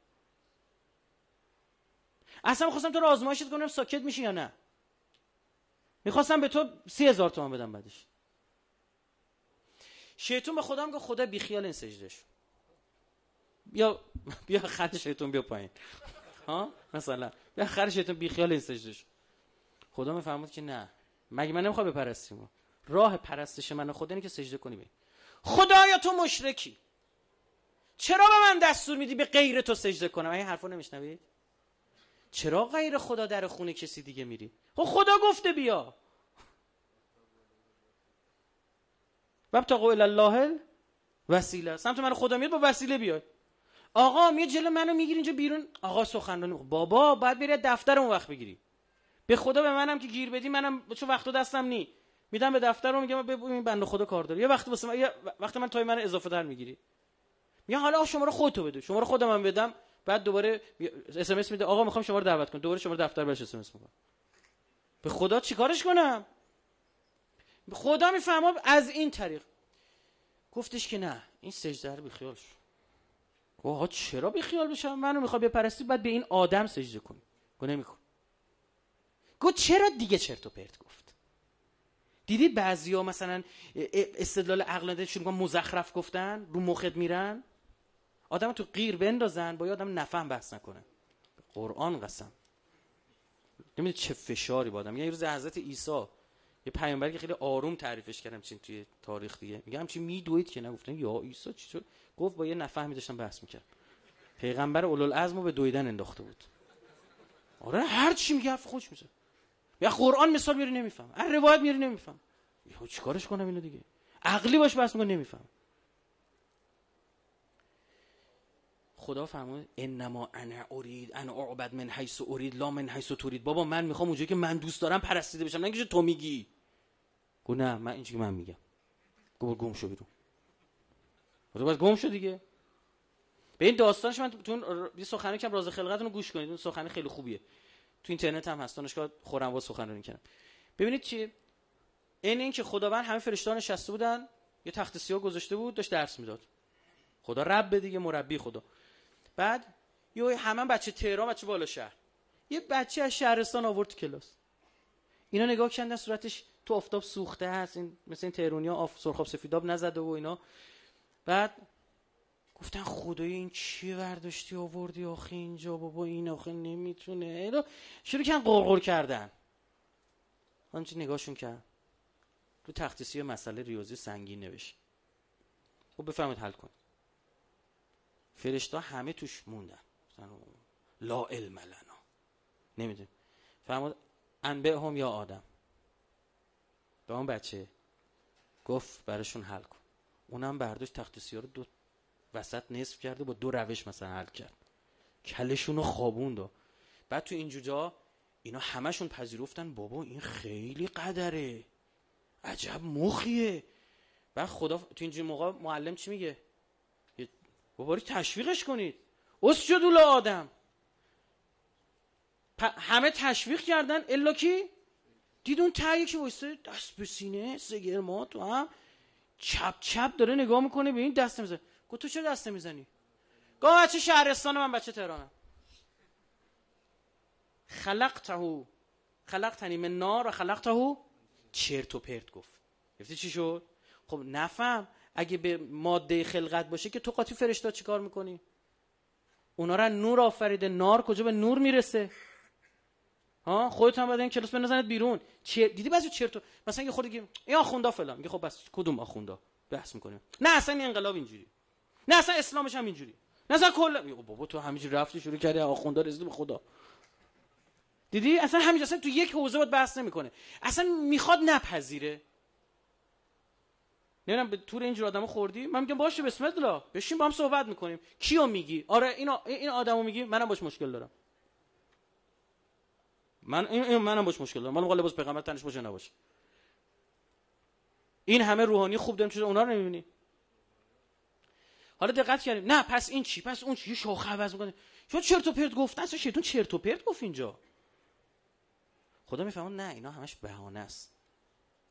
اصلا میخواستم تو رو آزمایشت کنم ساکت میشی یا نه میخواستم به تو سی هزار تومن بدم بعدش شیطون به خودم که خدا بیخیال این سجده شو. بیا بیا شیطون بیا پایین ها مثلا به آخر شیطان بی خیال این سجده شد خدا میفرمود که نه مگه من نمیخوام بپرستیم راه پرستش من خدا اینه که سجده کنی. کنیم خدایا تو مشرکی چرا به من دستور میدی به غیر تو سجده کنم این حرفو نمیشنوید چرا غیر خدا در خونه کسی دیگه میری خب خدا گفته بیا و تا قول الله وسیله سمت من خدا میاد با وسیله بیاد آقا میاد جلو منو میگیری اینجا بیرون آقا سخنرانی بابا بعد بری دفتر اون وقت بگیری به خدا به منم که گیر بدی منم چه وقتو دستم نی میدم به دفتر و میگم ببین بنده خدا کار داره یه وقت واسه من وقتی من تای من اضافه در میگیری میگم حالا شما رو خودتو بده شما رو خودم من بدم بعد دوباره اس ام اس میده آقا میخوام شما رو دعوت کنم دوباره شما رو دفتر بهش اس ام اس میکنم به خدا چیکارش کنم خدا میفهمم از این طریق گفتش که نه این سجده رو خیال گفت چرا بی خیال بشم منو میخوای بپرستی بعد به این آدم سجده کنی، گفت نمیکن گفت چرا دیگه چرت و پرت گفت دیدی بعضیا مثلا استدلال عقلانیت شروع مزخرف گفتن رو مخت میرن آدم تو غیر بندازن با آدم نفهم بحث نکنه قرآن قسم نمیدونی چه فشاری با آدم یه روز حضرت عیسی یه پیامبری که خیلی آروم تعریفش کردم چین توی تاریخ دیگه میگه همچی میدوید که نگفتن یا عیسی چی شد گفت با یه نفهمی داشتم بحث میکرد پیغمبر اولو العزمو به دویدن انداخته بود آره هر چی میگه خوش میشه یا قرآن مثال میره نمیفهم هر روایت میری نمیفهم یهو چیکارش کنم اینو دیگه عقلی باش بحث میکنم نمیفهم خدا فرمود انما انا ارید انا اعبد من حیث اورید لا من حیث تورید بابا من میخوام اونجایی که من دوست دارم پرستیده بشم نه تو میگی گو نه من اینجوری من میگم گو گم شو بیرون تو باید گم شو دیگه به این داستانش من تو یه سخنرانی کم راز خلقتون رو گوش کنید اون سخن خیلی خوبیه تو اینترنت هم هست دانشگاه خورم با سخنرانی کردم ببینید چی این اینکه که خداوند همه فرشتان نشسته بودن یه تخت سیاه گذاشته بود داشت درس میداد خدا رب دیگه مربی خدا بعد یه همه بچه تهران بچه بالا شهر یه بچه از شهرستان آورد کلاس اینا نگاه کردن صورتش تو آفتاب سوخته هست این مثل این تهرانی ها سرخاب سفیداب نزده و اینا بعد گفتن خدای این چی ورداشتی آوردی آخه اینجا بابا این آخه نمیتونه اینا شروع کردن قرقر کردن آنچه نگاهشون کرد رو تختیسی مسئله ریاضی سنگین نوشت خب بفرمایید حل کن فرشتا همه توش موندن لا علم لنا نمیدون فرمود انبه هم یا آدم به اون بچه گفت براشون حل کن اونم برداشت تخت سیار رو دو وسط نصف کرده با دو روش مثلا حل کرد کلشون رو خوابوند بعد تو این جوجا اینا همشون پذیرفتن بابا این خیلی قدره عجب مخیه بعد خدا تو اینجور موقع معلم چی میگه بباری تشویقش کنید جدول آدم همه تشویق کردن الا کی دید اون تایی که دست به سینه سگرما تو هم چپ چپ داره نگاه میکنه به این دست میزنه گفت تو چرا دست میزنی گفت بچه شهرستان من بچه تهرانم خلقتهو خلقتنی من نار و خلقتهو چرت و پرت گفت گفتی چی شد خب نفهم اگه به ماده خلقت باشه که تو قاطی فرشته چیکار میکنی اونا را نور آفریده نار کجا به نور میرسه ها خودت هم باید این کلاس بنزنت بیرون چی دیدی بعضی چرتو مثلا یه خورده این اخوندا فلان میگه خب بس کدوم اخوندا بحث میکنه. نه اصلا این انقلاب اینجوری نه اصلا اسلامش هم اینجوری نه اصلا کل خب بابا تو همینجوری رفتی شروع کردی آخوندا رسیدی به خدا دیدی اصلا همینجوری اصلا تو یک حوزه بحث نمیکنه اصلا میخواد نپذیره نمیدونم به تور اینجور آدمو خوردی من میگم باشه بسم الله بشین با هم صحبت میکنیم کیو میگی آره این این آدمو میگی منم باش مشکل دارم من این منم باش مشکل دارم مال باز پیغمبر تنش باشه نباشه این همه روحانی خوب داریم چیزا اونا رو نمیبینی حالا دقت کردیم نه پس این چی پس اون چی شوخ عوض میکنه شو چرت و پرت گفتن اصلا تو چرت و پرت گفت اینجا خدا میفهمه نه اینا همش بهانه است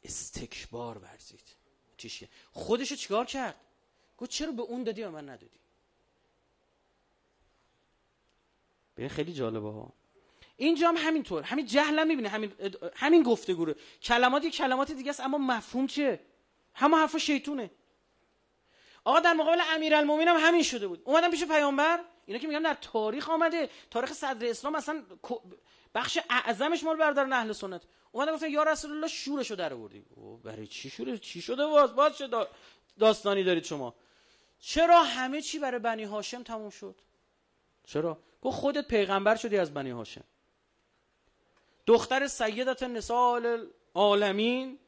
استکبار ورزید چیشه خودشو چیکار کرد گفت چرا به اون دادی و من ندادی به خیلی جالبه ها اینجا هم همینطور همین جهل هم میبینه همین همین گفتگو رو کلمات یک کلمات دیگه است اما مفهوم چیه همه حرف شیطونه آقا در مقابل امیر هم همین شده بود اومدن پیش پیامبر اینا که میگم در تاریخ آمده تاریخ صدر اسلام اصلا بخش اعظمش مال بردار اهل سنت اومد گفتن یا رسول الله شورشو در آوردی برای چی شوره چی شده باز باز چه داستانی دارید شما چرا همه چی برای بنی هاشم تموم شد چرا گفت خودت پیغمبر شدی از بنی هاشم دختر سیدت نسال عالمین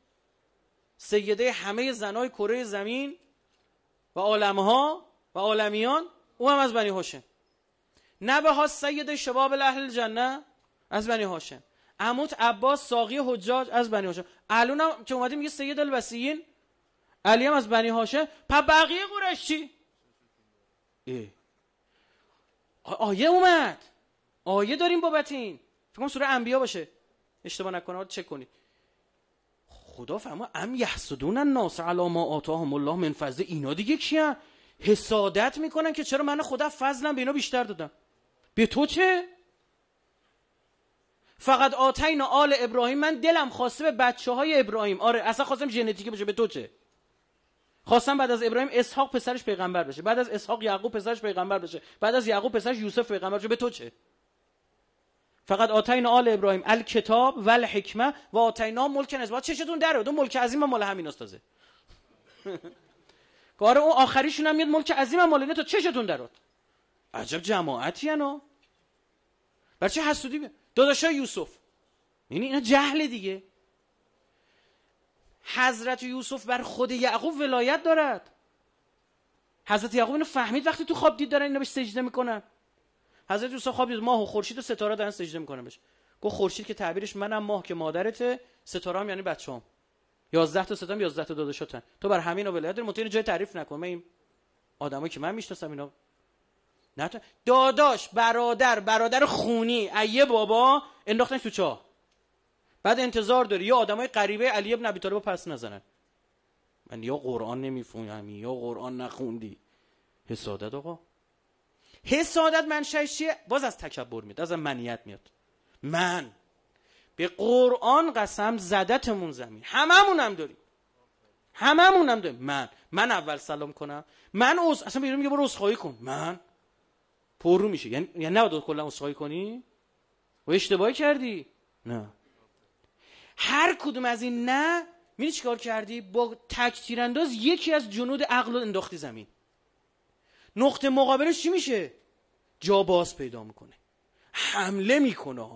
سیده همه زنای کره زمین و عالمها و عالمیان او هم از بنی هاشم نبه ها سید شباب اهل الجنه از بنی هاشم عموت عباس ساقی حجاج از بنی هاشم هم که اومدیم میگه سید الوسیین علی هم از بنی هاشم پا بقیه قرش چی آیه اومد آیه داریم بابت این فکر سوره انبیا باشه اشتباه نکنه چک کنید خدا فرما ام یحسدون الناس علی ما آتاهم الله من فضل اینا دیگه هم حسادت میکنن که چرا من خدا فضلم به اینا بیشتر دادم به تو چه فقط آتین آل ابراهیم من دلم خواسته به بچه های ابراهیم آره اصلا خواستم ژنتیکی بشه به تو چه خواستم بعد از ابراهیم اسحاق پسرش پیغمبر بشه بعد از اسحاق یعقوب پسرش پیغمبر بشه بعد از یعقوب پسرش یوسف پیغمبر بشه به تو چه فقط آتین آل ابراهیم الکتاب و الحکمه و آتینا ملک نزبا چشتون در اون ملک عظیم مال همین استازه [LAUGHS] کار اون آخریشون هم میاد ملک عظیم مال تو چه چشتون درات عجب جماعتی هنو برچه چه حسودی داداشای یوسف یعنی اینا جهل دیگه حضرت یوسف بر خود یعقوب ولایت دارد حضرت یعقوب اینو فهمید وقتی تو خواب دید دارن اینا بهش سجده میکنن حضرت یوسف خواب دید ماه و خورشید و ستاره دارن سجده میکنن بهش گفت خورشید که تعبیرش منم ماه که مادرته ستاره هم یعنی بچه‌ام 11 تا ستاره 11 تا داداشاتن تو بر همین ولایت داری متین جای تعریف نکن من این آدمایی که من میشناسم اینا نه داداش برادر برادر خونی ایه بابا انداختن تو چاه بعد انتظار داری یا آدمای غریبه علی ابن ابی طالب پس نزنن من یا قرآن نمیفهمی یا قرآن نخوندی حسادت آقا حسادت من چیه باز از تکبر میاد از منیت میاد من به قرآن قسم زدتمون زمین هممون هم داریم هممون هم داریم من من اول سلام کنم من عذر اصلا بیرون میگه برو عذرخواهی کن من رو میشه یعنی یعنی نباید کلا اسخای کنی و اشتباهی کردی نه هر کدوم از این نه میری چیکار کردی با تک تیرانداز یکی از جنود عقل انداختی زمین نقطه مقابلش چی میشه جا باز پیدا میکنه حمله میکنه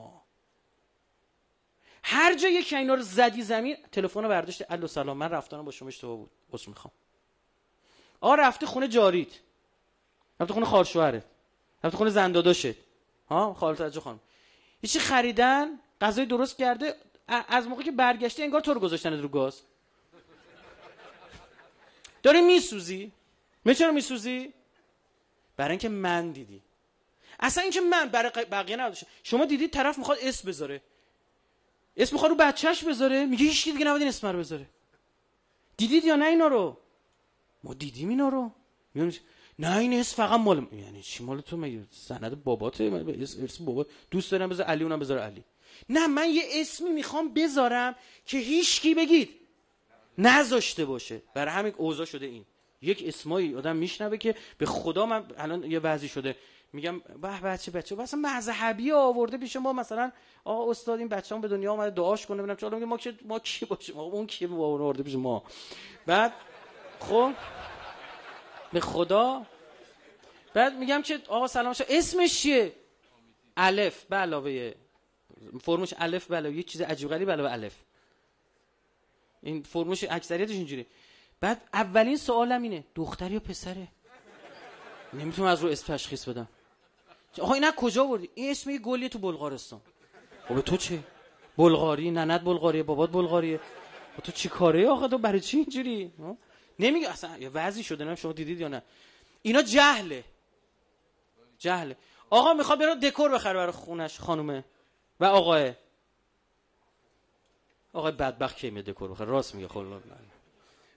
هر جا یک اینا رو زدی زمین تلفن رو برداشت الو سلام من رفتنم با شما اشتباه بود بس میخوام آ رفته خونه جاریت رفته خونه خارشوهرت رفت خونه زنداداشت، ها خاله توجه خانم هیچی خریدن غذای درست کرده از موقعی که برگشتی، انگار تو رو گذاشتن رو گاز داری میسوزی می چرا میسوزی برای اینکه من دیدی اصلا اینکه من برای بقیه نداشتم شما دیدی، طرف میخواد اسم بذاره اسم میخواد رو بچهش بذاره میگه هیچ دیگه نباید اسم رو بذاره دیدید یا نه اینا رو ما دیدیم اینا رو نه این اسم فقط مال یعنی چی مال تو مگه سند باباته من اسم بابات دوست دارم بذار علی اونم بذار علی نه من یه اسمی میخوام بذارم که هیچکی کی بگید نذاشته باشه برای همین اوضاع شده این یک اسمایی آدم میشنوه که به خدا من الان یه وضعی شده میگم به بچه بچه بس مذهبی آورده پیش ما مثلا آقا استاد این بچه‌ام به دنیا اومده دعاش کنه ببینم چرا میگه ما کی ما کی باشه ما اون کی آورده پیش ما بعد خب به خدا بعد میگم که آقا سلام شد اسمش چیه الف به علاوه فرمش الف به علاوه یه چیز عجیب غریب علاوه الف این فرمش اکثریتش اینجوری بعد اولین سوالم اینه دختر یا پسره نمیتونم از رو اسم تشخیص بدم آقا اینا کجا بردی این اسم یه گلی تو بلغارستان خب تو چه بلغاری ننت بلغاریه بابات بلغاریه خب تو چی کاره آقا تو برای چی اینجوری نمیگه اصلا وضعی شده نه شما دیدید یا نه اینا جهله جهله آقا میخواد بره دکور بخره برای خونش خانومه و آقای آقای بدبخت کی میاد دکور بخره راست میگه خلاص خب.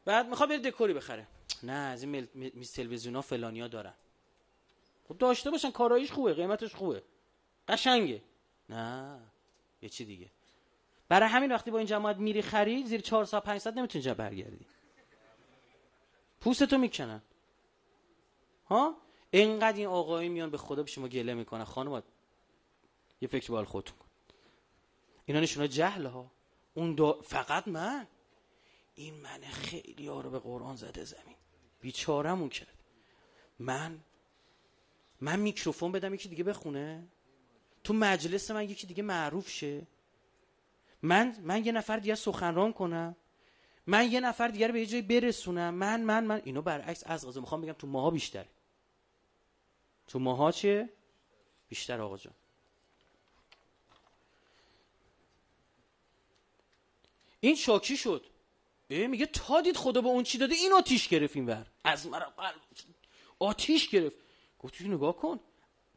بعد میخواد بره دکوری بخره نه از این میز فلانی فلانیا دارن خب داشته باشن کاراییش خوبه قیمتش خوبه قشنگه نه یه چی دیگه برای همین وقتی با این جماعت میری خرید زیر 400 500 نمیتونی جا برگردی پوستتو میکنن ها اینقدر این آقایی میان به خدا به شما گله میکنن خانم یه فکر بال خودتون کن اینا نشونه جهل ها اون فقط من این من خیلی ها رو به قرآن زده زمین بیچارمون کرد من من میکروفون بدم یکی دیگه بخونه تو مجلس من یکی دیگه معروف شه من من یه نفر دیگه سخنران کنم من یه نفر دیگر به یه جایی برسونم من من من اینو برعکس از غذا میخوام بگم تو ماها بیشتره تو ماها چه؟ بیشتر آقا جان این شاکی شد میگه تا دید خدا به اون چی داده این آتیش گرفت این ور از مرا قلب آتیش گرفت گفت نگاه کن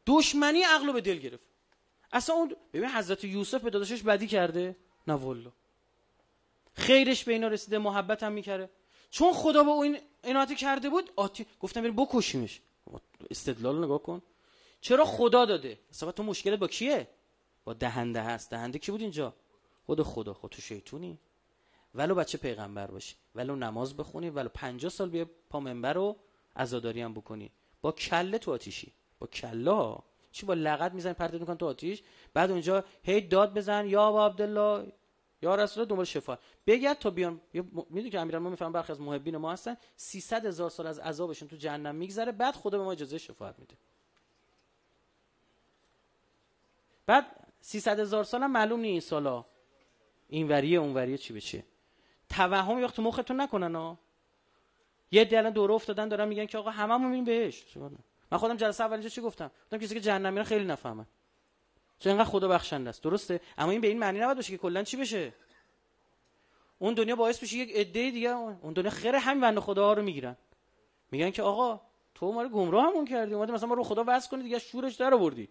دشمنی عقل به دل گرفت اصلا اون ببین حضرت یوسف به داداشش بدی کرده نه خیرش به اینا رسیده محبت هم میکره چون خدا به این اینات کرده بود آتی گفتم بریم بکشیمش استدلال نگاه کن چرا خدا داده اصلا تو مشکلت با کیه با دهنده هست دهنده کی بود اینجا خود خدا خود خب تو شیطونی ولو بچه پیغمبر باشی ولو نماز بخونی ولو 50 سال بیا پا منبر رو عزاداری هم بکنی با کله تو آتیشی با کلا چی با لغت میزنی پرتت میکنن تو آتیش بعد اونجا هی داد بزن یا با عبدالله یا رسول دنبال شفا بگرد تا بیان میدونی که امیرالمومنین میفهم برخی از محبین ما هستن 300 هزار سال از عذابشون تو جهنم میگذره بعد خدا به ما اجازه شفاعت میده بعد 300 هزار سال هم معلوم نیست این سالا اون وریه چی به چی توهم یا تو مختون نکنن ها یه الان دور افتادن دارن میگن که آقا هممون میریم بهش من خودم جلسه اول چی گفتم گفتم کسی که میره خیلی نفهمه. چون انقدر خدا بخشنده است درسته اما این به این معنی نباید باشه که کلا چی بشه اون دنیا باعث میشه یک عده دیگه اون دنیا خیر همین بنده خدا ها رو میگیرن میگن که آقا تو ما رو همون کردی اومدی مثلا ما رو خدا واسه کنی دیگه شورش در آوردی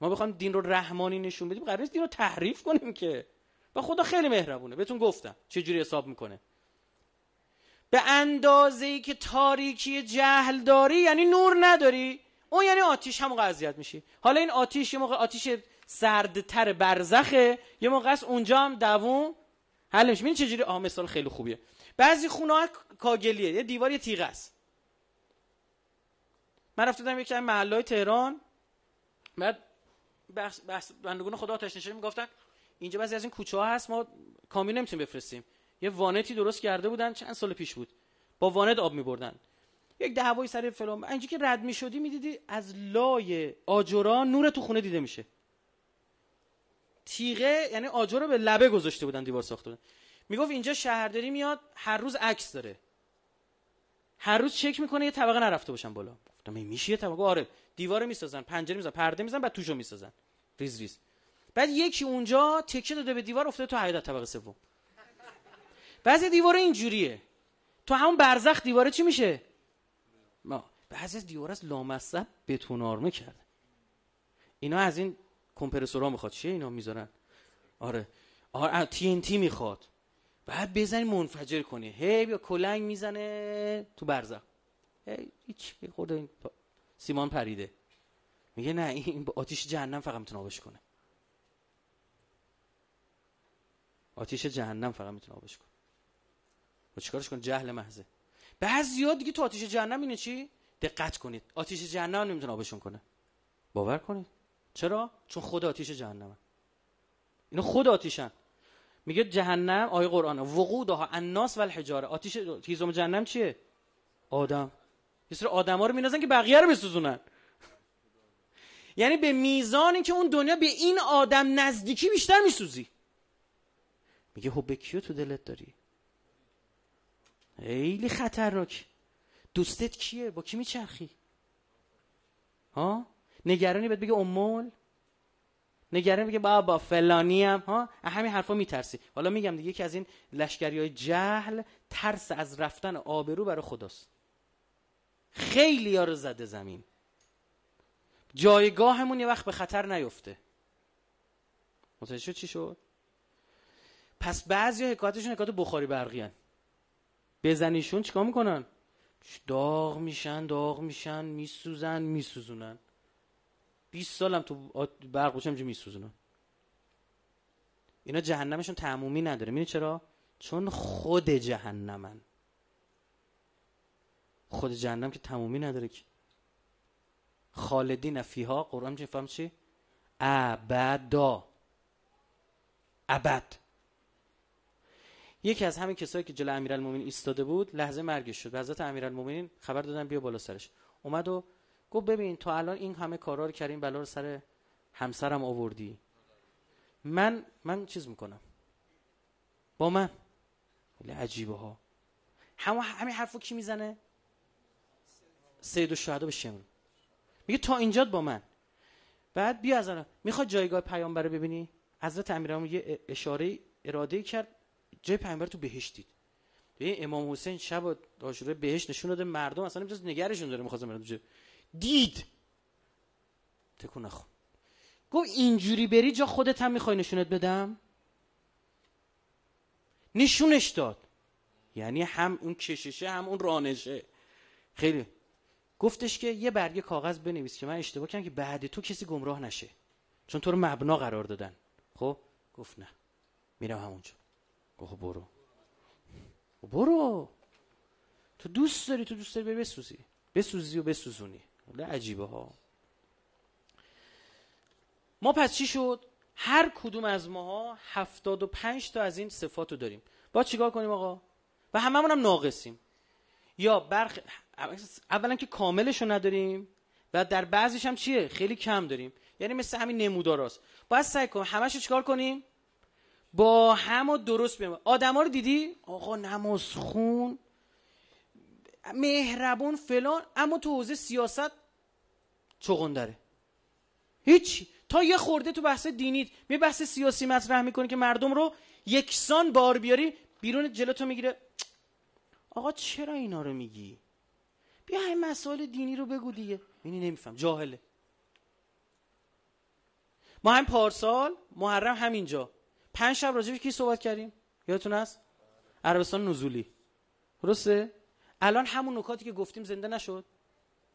ما بخوام دین رو رحمانی نشون بدیم قرار دین رو تحریف کنیم که و خدا خیلی مهربونه بهتون گفتم چه جوری حساب میکنه به اندازه ای که تاریکی جهل داری یعنی نور نداری اون یعنی آتیش هم اذیت میشی حالا این آتیش یه موقع آتیش سردتر برزخه یه موقع است اونجا هم دووم حلش می‌بینی چجوری آه مثال خیلی خوبیه بعضی خونه ها کاگلیه یه دیوار یه تیغه است من رفته بودم یکی محله تهران بعد بحث, بحث بندگون خدا آتش نشانی میگفتن اینجا بعضی از این کوچه ها هست ما کامیون نمیتونیم بفرستیم یه وانتی درست کرده بودن چند سال پیش بود با وانت آب میبردن یک دعوای سر فلان اینجا که رد میشدی میدیدی از لای آجران نور تو خونه دیده میشه تیغه یعنی آجر رو به لبه گذاشته بودن دیوار ساخته بودن میگفت اینجا شهرداری میاد هر روز عکس داره هر روز چک میکنه یه طبقه نرفته باشن بالا گفتم میشه یه طبقه آره دیوار میسازن پنجره میسازن پرده میسازن، بعد توشو میسازن ریز ریز بعد یکی اونجا تکه داده به دیوار افتاده تو حیاط طبقه سوم بعضی دیواره اینجوریه تو همون برزخ دیواره چی میشه ما بعضی دیوار از لامصب بتون آرمه کرده اینا از این کمپرسور ها میخواد چیه اینا میذارن آره آره تی این تی میخواد بعد بزنی منفجر کنی هی بیا کلنگ میزنه تو برزخ هیچ خود این سیمان پریده میگه نه این آتیش جهنم فقط میتونه آبش کنه آتیش جهنم فقط میتونه آبش کنه و چیکارش کنه؟ جهل محضه زیاد دیگه تو آتیش جهنم اینه چی دقت کنید آتیش جهنم نمیتونه آبشون کنه باور کنید چرا چون خود آتیش جهنمه اینا خود آتیشن میگه جهنم آیه قرآن وقودها الناس و الحجاره آتیش هیزم جهنم چیه آدم یه آدم. آدما رو مینازن که بقیه رو بسوزونن [LAUGHS] یعنی به میزان که اون دنیا به این آدم نزدیکی بیشتر میسوزی میگه خب به کیو تو دلت داری خیلی خطرناک دوستت کیه با کی میچرخی ها نگرانی بهت بگه امول نگران بگه بابا فلانی هم ها همین حرفا میترسی حالا میگم دیگه یکی از این لشکریای جهل ترس از رفتن آبرو برای خداست خیلی ها رو زده زمین جایگاهمون یه وقت به خطر نیفته متوجه شد چی شد پس بعضی ها حکایتشون حکایت بخاری برقی هن. بزنیشون چیکار میکنن داغ میشن داغ میشن میسوزن میسوزونن 20 سالم تو برق چه میسوزونن اینا جهنمشون تعمومی نداره میدونی چرا چون خود جهنمن خود جهنم که تمومی نداره که خالدین فیها قرآن چه فهم چی ابدا ابد یکی از همین کسایی که جلو امیرالمومنین ایستاده بود لحظه مرگش شد به حضرت امیرالمومنین خبر دادن بیا بالا سرش اومد و گفت ببین تا الان این همه کارا رو کردیم بلا رو سر همسرم آوردی من من چیز میکنم با من خیلی عجیبه ها همه همه حرفو کی میزنه سید و به میگه تا اینجا با من بعد بیا از میخواد جایگاه پیامبر رو ببینی حضرت امیرام یه اشاره اراده کرد جای پیامبر تو بهش دید به یعنی امام حسین شب و بهشت نشون داده مردم اصلا نگرشون داره میخواستم دید تکون نخون گفت اینجوری بری جا خودت هم میخوای نشونت بدم نشونش داد یعنی هم اون کششه هم اون رانشه خیلی گفتش که یه برگه کاغذ بنویس که من اشتباه کردم که بعد تو کسی گمراه نشه چون تو رو مبنا قرار دادن خب گفت نه میرم همونجا گفت خب برو خب برو تو دوست داری تو دوست داری بسوزی بسوزی و بسوزونی عجیبه ها ما پس چی شد هر کدوم از ماها پنج تا از این صفات رو داریم با چیکار کنیم آقا و هممون هم ناقصیم یا برخ اولا که کاملش رو نداریم و در بعضیش هم چیه خیلی کم داریم یعنی مثل همین نموداراست باید سعی کنیم همش رو چیکار کنیم با همو درست بیم آدما رو دیدی آقا نماز خون مهربون فلان اما تو حوزه سیاست چغون داره هیچ تا یه خورده تو بحث دینیت می بحث سیاسی مطرح میکنی که مردم رو یکسان بار بیاری بیرون جلوتو میگیره آقا چرا اینا رو میگی بیا این مسائل دینی رو بگو دیگه اینی نمیفهم جاهله ما هم پارسال محرم همینجا پنج شب راجع کی صحبت کردیم یادتون هست عربستان نزولی درسته الان همون نکاتی که گفتیم زنده نشد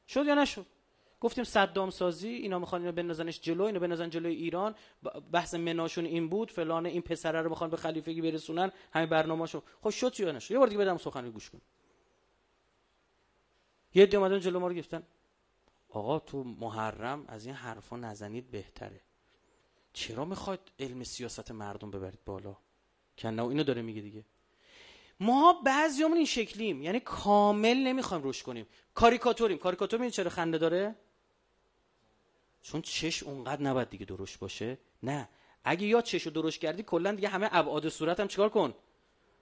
شد یا نشد گفتیم صدام سازی اینا میخوان اینو بنزنش جلو اینو بندازن جلوی ایران بحث مناشون این بود فلان این پسره رو میخوان به خلیفگی برسونن همین برنامه‌شو خب شد یا نشد یه بار دیگه بدم سخن گوش کن یه دی اومدن جلو ما رو گفتن آقا تو محرم از این حرفا نزنید بهتره چرا میخواد علم سیاست مردم ببرید بالا کنه اینو داره میگه دیگه ما بعضیامون این شکلیم یعنی کامل نمیخوایم روش کنیم کاریکاتوریم کاریکاتور میدونی چرا خنده داره چون چش اونقدر نباید دیگه درشت باشه نه اگه یا چش رو کردی کلا دیگه همه ابعاد صورت هم چیکار کن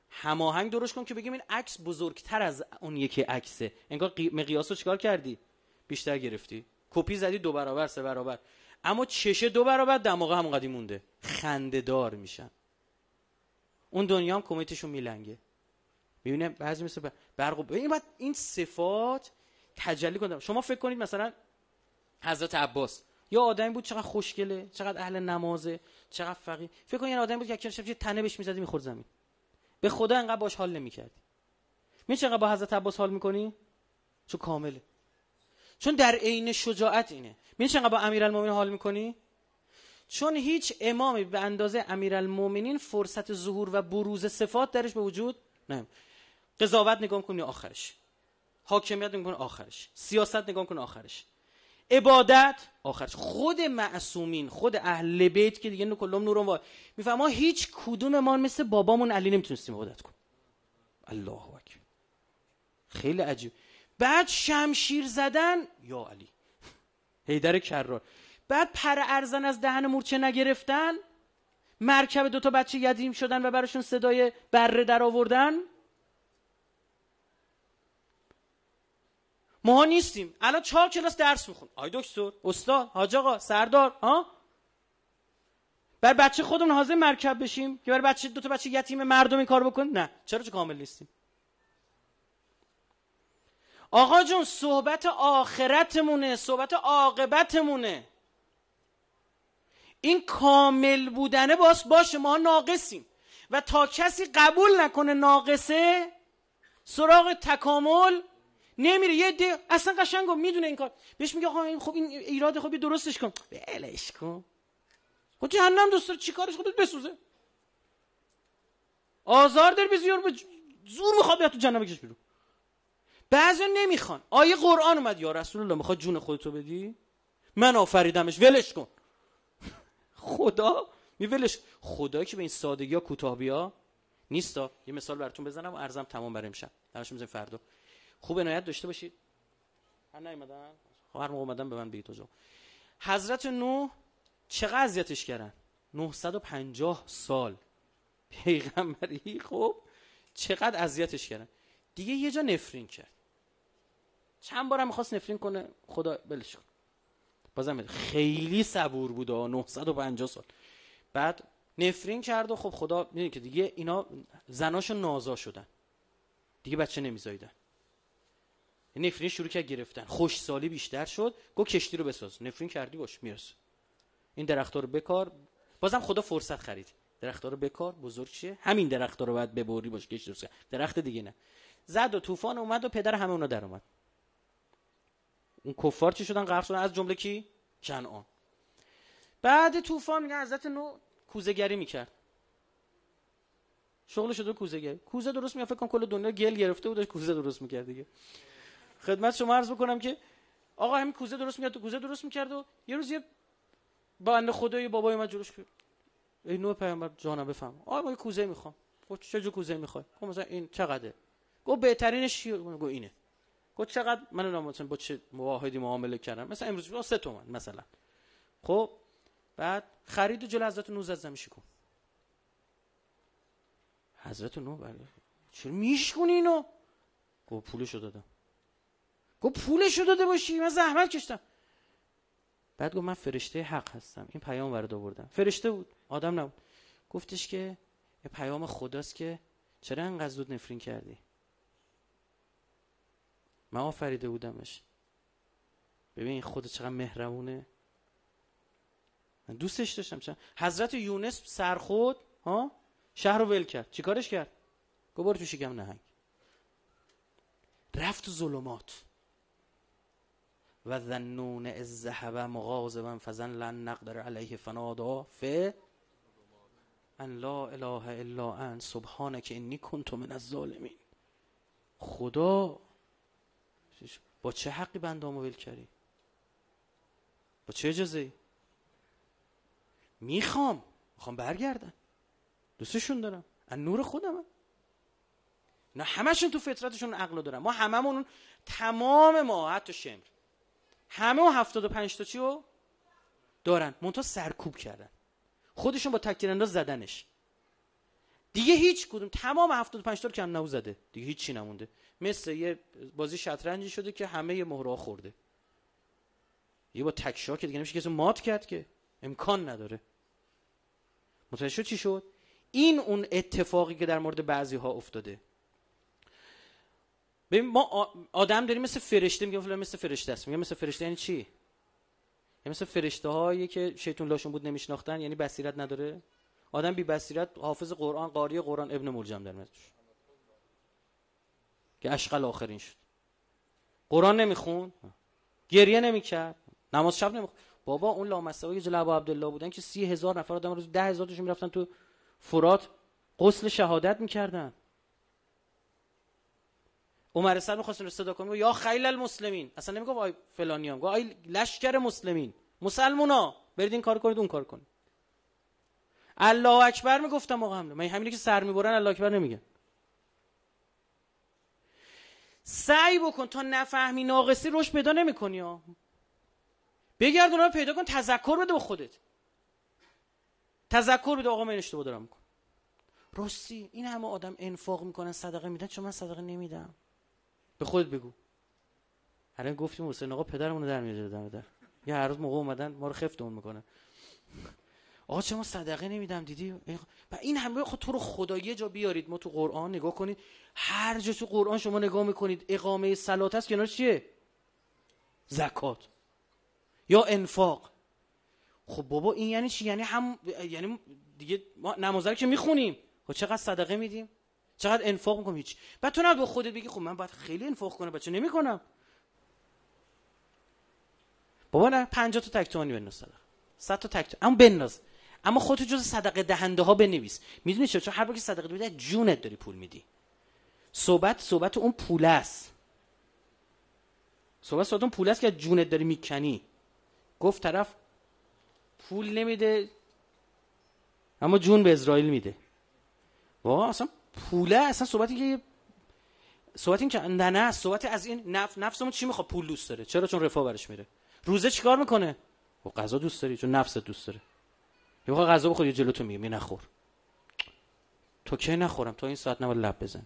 هماهنگ درشت کن که بگیم این عکس بزرگتر از اون یکی عکسه انگار مقیاس رو چیکار کردی بیشتر گرفتی کپی زدی دو برابر سه برابر اما چشه دو برابر دماغ همونقدی مونده خنده دار میشن اون دنیا هم میلنگه میبینه بعضی مثل برق این بعد این صفات تجلی کنه شما فکر کنید مثلا حضرت عباس یا آدمی بود چقدر خوشگله چقدر اهل نمازه چقدر فقی فکر کنید آدمی بود که اکرم شمشیر تنه بهش میزدی می‌خورد زمین به خدا انقدر باش حال نمیکرد می چقدر با حضرت عباس حال می‌کنی؟ چون کامله چون در عین شجاعت اینه می چقدر با امیرالمومنین حال می‌کنی؟ چون هیچ امامی به اندازه امیرالمومنین فرصت ظهور و بروز صفات درش به وجود قضاوت نگاه کنی آخرش حاکمیت نگاه کن آخرش سیاست نگاه کن آخرش عبادت آخرش خود معصومین خود اهل بیت که دیگه نورم نورون میفهم ما هیچ کدوم ما مثل بابامون علی نمیتونستیم عبادت کن الله اکبر خیلی عجیب بعد شمشیر زدن یا علی هیدر کرار بعد پر ارزن از دهن مورچه نگرفتن مرکب دوتا بچه یدیم شدن و براشون صدای بره در آوردن ماها نیستیم الان چهار کلاس درس میخون آی دکتر استاد حاج آقا سردار ها بر بچه خودمون حاضر مرکب بشیم که بر بچه دو تا بچه یتیم مردم این کار بکن نه چرا چه کامل نیستیم آقا جون صحبت آخرتمونه صحبت عاقبتمونه این کامل بودنه باز باشه ما ناقصیم و تا کسی قبول نکنه ناقصه سراغ تکامل نمیره یه دی اصلا قشنگو میدونه این کار بهش میگه آقا این خب این ایراد خب درستش کن ولش کن خب جهنم دوست چیکارش خودت بسوزه آزار در بزیار به زور میخواد تو جهنم بکش بیرون بعضی نمیخوان آیه قرآن اومد یا رسول الله میخواد جون خودتو بدی من آفریدمش ولش کن [LAUGHS] خدا می میولش خدا که به این سادگی ها کوتاه بیا نیستا یه مثال براتون بزنم و ارزم تمام بر امشب درش فردا خوب عنایت داشته باشید هر نیومدن خب هر موقع اومدن به من بگید تو حضرت نو چقدر اذیتش کردن 950 سال پیغمبری خب چقدر اذیتش کردن دیگه یه جا نفرین کرد چند بارم میخواست نفرین کنه خدا بلش کن بازم خیلی صبور بود 950 سال بعد نفرین کرد و خب خدا میدونی که دیگه اینا زناشو نازا شدن دیگه بچه نمیزاییدن نفرین شروع کرد گرفتن خوش سالی بیشتر شد گو کشتی رو بساز نفرین کردی باش میرسه این درخت رو بکار بازم خدا فرصت خرید درختار رو بکار بزرگ چیه همین درخت رو باید ببری باش کشتی درست درخت دیگه نه زد و طوفان اومد و پدر همه اونا در اومد اون کفار چی شدن غرق شدن از جمله کی کنعان بعد طوفان میگن حضرت نو گری میکرد شغلش شده کوزه گری کوزه درست میافت کن کل دنیا گل گرفته بودش کوزه درست میکرد دیگه خدمت شما عرض بکنم که آقا همین کوزه درست میکرد تو کوزه درست میکرد و یه روز یه بنده خدای بابای من جلوش کرد ای نو پیامبر جانم بفهم آقا من کوزه میخوام گفت خب چه جو کوزه میخوای خب مثلا این چقدره گفت بهترینش چیه گفت اینه گفت چقدر من مثلا با چه مواهدی معامله کردم مثلا امروز 3 تومن مثلا خب بعد خرید جلو حضرت نو زد شکون حضرت نو بله چرا میشکونی اینو گفت پولشو دادم گفت پولشو داده باشی من زحمت کشتم بعد گفت من فرشته حق هستم این پیام ورد آوردم فرشته بود آدم نبود گفتش که پیام خداست که چرا انقدر زود نفرین کردی من آفریده بودمش ببین خود چقدر مهربونه من دوستش داشتم چرا حضرت یونس سرخود ها شهر رو ول کرد چیکارش کرد گفت برو تو شکم نهنگ رفت تو ظلمات و ذنون از ذهب مغاظبا فزن لن نقدر علیه فنادا ف ان لا اله الا ان سبحانک انی کنتو من ظالمین خدا با چه حقی بندامو ول کردی با چه اجازه میخوام میخوام برگردن دوستشون دارم ان نور خودمم نه همشون تو فطرتشون عقل دارن ما هممون تمام ما حتی شمر همه و 75 تا چی رو دارن منتها سرکوب کردن خودشون با تکتیر انداز زدنش دیگه هیچ کدوم تمام 75 تا رو کم نو زده دیگه هیچی نمونده مثل یه بازی شطرنجی شده که همه مهرها خورده یه با تکشا که دیگه نمیشه کسی مات کرد که امکان نداره متوجه چی شد این اون اتفاقی که در مورد بعضی ها افتاده ببین ما آدم داریم مثل فرشته میگه فلان مثل فرشته است میگه مثل فرشته یعنی چی یعنی مثل فرشته هایی که شیطون لاشون بود نمیشناختن یعنی بصیرت نداره آدم بی بصیرت حافظ قرآن قاری قرآن ابن ملجم در مدرش. که اشغال آخرین شد قرآن نمیخون گریه نمیکرد نماز شب نمیخون بابا اون لامستوایی که ابو عبدالله بودن که سی هزار نفر آدم روز ده هزارشون میرفتن تو فرات غسل شهادت میکردن عمر سر میخواست رو صدا کنه یا خیل المسلمین اصلا نمیگفت آی فلانیان گفت آی لشکر مسلمین مسلمونا برید این کار کنید اون کار کنید الله اکبر میگفتم آقا حمله من که سر میبرن الله اکبر نمیگن سعی بکن تا نفهمی ناقصی روش پیدا نمیکنی ها بگرد اونا پیدا کن تذکر بده به خودت تذکر بده آقا من اشتباه دارم میکنم راستی این همه آدم انفاق میکنن صدقه میدن چون من صدقه نمیدم به خود بگو الان گفتیم حسین آقا پدرمون رو در میاد در در یه هر روز موقع اومدن ما رو اون میکنن آقا چه ما صدقه نمیدم دیدی و این همه خود تو رو خدا جا بیارید ما تو قرآن نگاه کنید هر جا تو قرآن شما نگاه میکنید اقامه سلات هست کنار چیه زکات یا انفاق خب بابا این یعنی چی یعنی هم یعنی دیگه ما نمازه که میخونیم خب چقدر صدقه میدیم چقدر انفاق میکنم هیچ بعد تو نه به خودت بگی خب من باید خیلی انفاق کنم بچه نمیکنم بابا نه 50 تا تک تومانی بنداز صدقه 100 تا تک اما بنداز اما خودتو جز صدقه دهنده ها بنویس میدونی چرا چون هر بار که صدقه میدی جونت داری پول میدی صحبت صحبت اون پول است صحبت صحبت اون پول است که جونت داری میکنی گفت طرف پول نمیده اما جون به اسرائیل میده وا اصلا پوله اصلا صحبتی که صحبت این که نه نه صحبت از این نفس نفسمون چی میخواد پول دوست داره چرا چون رفاه برش میره روزه چیکار میکنه و خب غذا دوست داری چون نفست دوست داره یه غذا بخور یه جلو تو می نخور تو کی نخورم تو این ساعت نباید لب بزن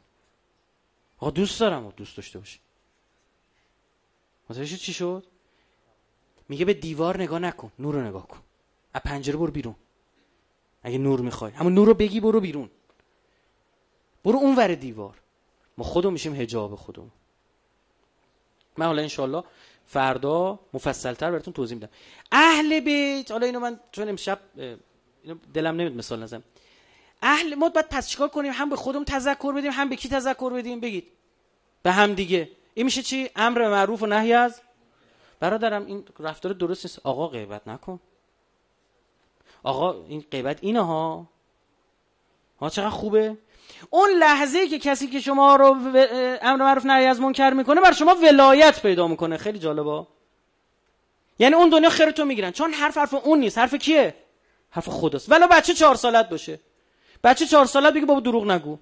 آقا دوست دارم و دوست داشته باشی مثلا چی شد میگه به دیوار نگاه نکن نور رو نگاه کن از پنجره برو بیرون اگه نور میخوای همون نور رو بگی برو بیرون برو ور دیوار ما خودمون میشیم هجاب خودمون من حالا انشالله فردا مفصلتر براتون توضیح میدم اهل بیت حالا اینو من چون امشب دلم نمید مثال نزنم اهل ما باید پس چیکار کنیم هم به خودمون تذکر بدیم هم به کی تذکر بدیم بگید به هم دیگه این میشه چی امر معروف و نهی از برادرم این رفتار درست نیست آقا غیبت نکن آقا این غیبت اینها ها چقدر خوبه اون لحظه که کسی که شما رو امر معروف نهی از منکر میکنه بر شما ولایت پیدا میکنه خیلی جالبه یعنی اون دنیا خیر تو میگیرن چون حرف حرف اون نیست حرف کیه حرف خداست ولی بچه چهار سالت باشه بچه چهار سالت بگه بابا دروغ نگو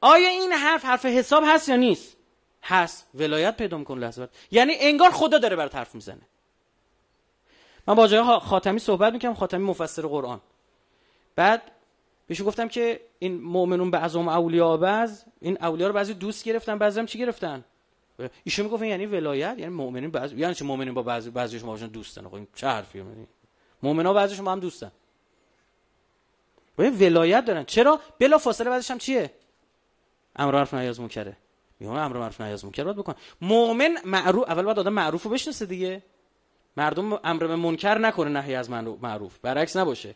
آیا این حرف حرف حساب هست یا نیست هست ولایت پیدا میکنه لحظه یعنی انگار خدا داره برات حرف میزنه من با جای خاتمی صحبت میکنم خاتمی مفسر قرآن بعد بهش گفتم که این مؤمنون به ازم اولیا بعض این اولیا رو بعضی دوست گرفتن بعضی هم چی گرفتن ایشون میگفت یعنی ولایت یعنی مؤمنین بعض یعنی چه مؤمنین با بعضی بعضی شما باشون دوستن خب این چه حرفی یعنی مؤمنا بعضی شما هم دوستن و خب ولایت دارن چرا بلا فاصله بعضی هم چیه امر حرف نیاز از میگم امر معروف نهی از منکر باید بکن مؤمن معروف اول باید آدم معروفو بشنسه دیگه مردم امر به منکر نکنه نهی از معروف برعکس نباشه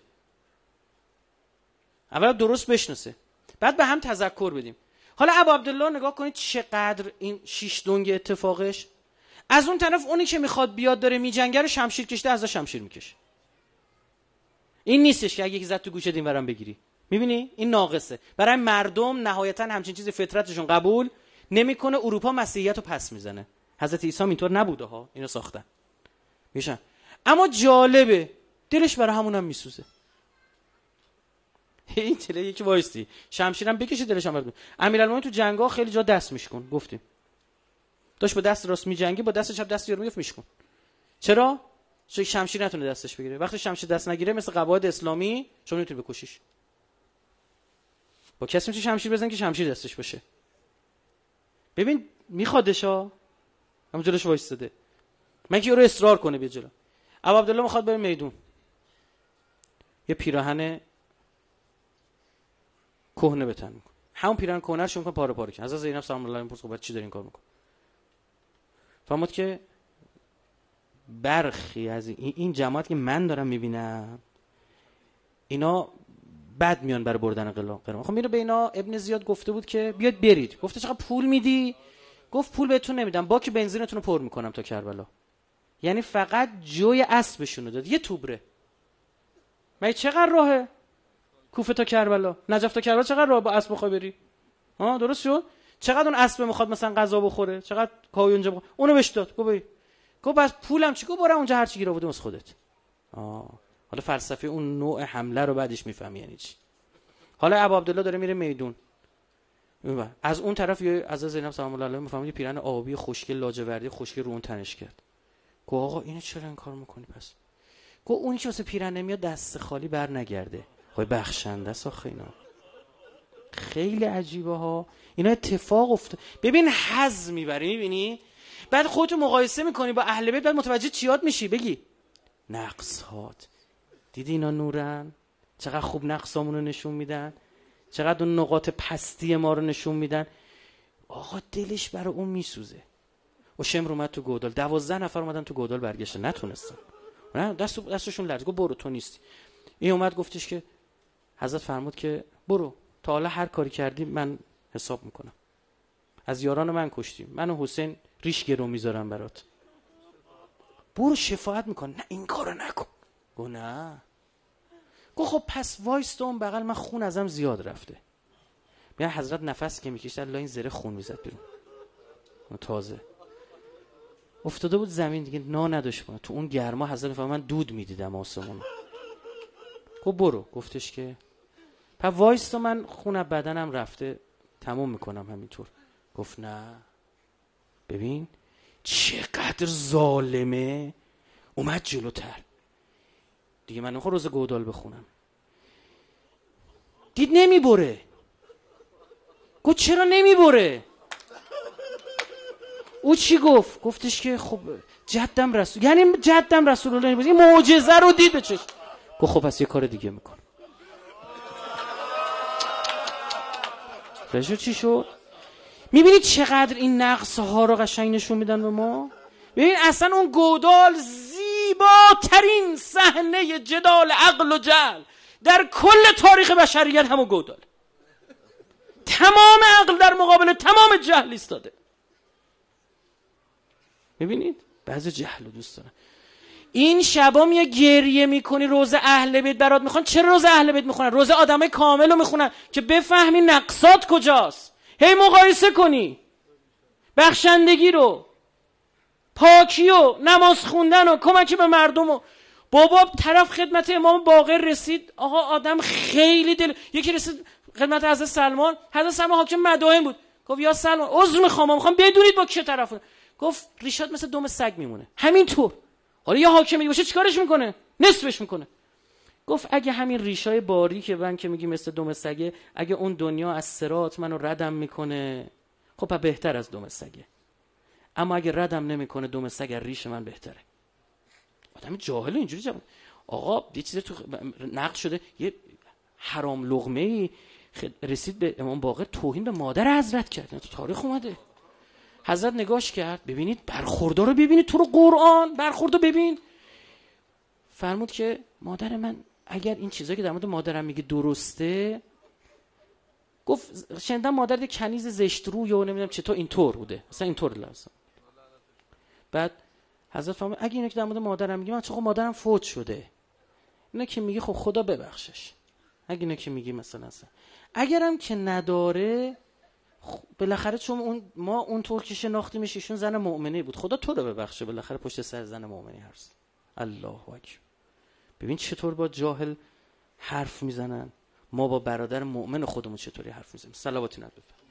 اول درست بشناسه بعد به هم تذکر بدیم حالا ابو عبدالله نگاه کنید چقدر این شیش دنگ اتفاقش از اون طرف اونی که میخواد بیاد داره میجنگه رو شمشیر کشته ازش شمشیر میکشه این نیستش که اگه زد تو گوشه برام بگیری میبینی این ناقصه برای مردم نهایتا همچین چیز فطرتشون قبول نمیکنه اروپا مسیحیت رو پس میزنه حضرت عیسی اینطور نبوده ها اینو ساختن میشن اما جالبه دلش برای میسوزه [LAUGHS] این تله یکی وایستی شمشیرم بکشه دلش برد امیرالمومنین تو جنگا خیلی جا دست میشکن گفتیم داشت با دست راست میجنگی با دست چپ دست یارو میگفت میشکن چرا چون شمشیر نتونه دستش بگیره وقتی شمشیر دست نگیره مثل قواعد اسلامی شما نمیتونی بکشیش با کسی میشه شمشیر بزن که شمشیر دستش باشه ببین میخوادش ها همون جلوش وایستاده من که رو اصرار کنه بیا جلو عبدالله بره میدون یه پیراهن کهنه بتن تن همون پیرن کهنه رو میکنه پاره پاره کنه از زینب سلام الله میپرس خب چی دارین کار میکن فرمود که برخی از این, جماعت که من دارم میبینم اینا بد میان برای بردن قرآن خب میره به اینا ابن زیاد گفته بود که بیاد برید گفته چقدر پول میدی گفت پول بهتون نمیدم با که بنزینتون رو پر میکنم تا کربلا یعنی فقط جوی اسبشون داد یه توبره مگه چقدر راهه کوفه تا کربلا نجف تا کربلا چقدر راه با اسب بخوای بری ها درست شد چقدر اون اسب میخواد مثلا غذا بخوره چقدر اونجا بخوره اونو بهش داد گفت گفت بس پولم چیکو برم اونجا هر چی گیر آوردیم از خودت آه. حالا فلسفه اون نوع حمله رو بعدش میفهمی یعنی چی حالا ابو عبدالله داره میره میدون از اون طرف یه از زینب سلام الله علیه میفهمید پیرن آبی خوشگل لاجوردی خوشگل رو اون تنش کرد گفت آقا اینو چرا این کار میکنی پس گفت اون که واسه پیرن نمیاد دست خالی بر نگرده خب بخشنده است اینا خیلی عجیبه ها اینا اتفاق افتاد ببین حز میبری میبینی بعد خودتو مقایسه میکنی با اهل بیت بعد متوجه چیات میشی بگی نقص نقصات دیدی اینا نورن چقدر خوب نقصامون رو نشون میدن چقدر اون نقاط پستی ما رو نشون میدن آقا دلش برای اون میسوزه و شمر اومد تو گودال دوازده نفر اومدن تو گودال برگشتن نتونستن نه دستشون لرز گفت برو تو نیستی این اومد گفتش که حضرت فرمود که برو تا حالا هر کاری کردی من حساب میکنم از یاران من کشتیم من و حسین ریش گرو میذارم برات برو شفاعت میکن نه این کارو نکن گو نه گو خب پس وایس تو اون بغل من خون ازم زیاد رفته بیا حضرت نفس که میکشید لا این زره خون میزد بیرون تازه افتاده بود زمین دیگه نا نداشت تو اون گرما حضرت میفهم من دود میدیدم آسمون گو برو گفتش که پا وایس تو من خونه بدنم رفته تموم میکنم همینطور گفت نه ببین چقدر ظالمه اومد جلوتر دیگه من نمیخوام روز گودال بخونم دید نمیبره گفت چرا نمیبره او چی گفت گفتش که خب جدم رسول یعنی جدم رسول الله این معجزه رو دید به چش گفت خب پس یه کار دیگه میکنه شو چی شد میبینید چقدر این نقص ها رو قشنگ نشون میدن به ما ببین اصلا اون گودال زیباترین صحنه جدال عقل و جل در کل تاریخ بشریت همو گودال تمام عقل در مقابل تمام جهل ایستاده میبینید بعضی جهل رو دوست دارن این شبا میای گریه میکنی روز اهل بیت برات میخوان چرا روز اهل بیت میخونن روز آدمای کامل رو میخونن که بفهمی نقصات کجاست هی مقایسه کنی بخشندگی رو پاکی و نماز خوندن و کمک به مردم و بابا طرف خدمت امام باقر رسید آقا آدم خیلی دل یکی رسید خدمت از سلمان حضرت سلمان حاکم مدائن بود گفت یا سلمان عذر میخوام میخوام بدونید با چه طرف؟ گفت ریشات مثل دم سگ میمونه همینطور حالا آره، یه حاکمی باشه چیکارش میکنه نصفش میکنه گفت اگه همین ریشای باری که من که میگی مثل دم سگه اگه اون دنیا از سرات منو ردم میکنه خب بهتر از دم سگه اما اگه ردم نمیکنه دم سگ ریش من بهتره آدم جاهل اینجوری جواب آقا یه چیز تو نقد شده یه حرام لغمه ای رسید به امام باقر توهین به مادر حضرت کرد تو تاریخ اومده حضرت نگاش کرد ببینید برخوردار رو ببینید تو رو قرآن برخورد رو ببین فرمود که مادر من اگر این چیزایی که در مورد مادرم میگه درسته گفت شنیدم مادر کنیز زشت رو یا نمیدونم چطور اینطور بوده مثلا اینطور لازم بعد حضرت فرمود اگه اینو که در مورد مادرم میگه من چون خب مادرم فوت شده اینه که میگه خب خدا ببخشش اگه اینو که میگی مثلا اصلا اگرم که نداره بالاخره چون اون ما اونطور که شناختیمش ایشون زن مؤمنه بود خدا تو رو ببخشه بالاخره پشت سر زن مؤمنی هست الله اکبر ببین چطور با جاهل حرف میزنن ما با برادر مؤمن خودمون چطوری حرف میزنیم صلواتی نبود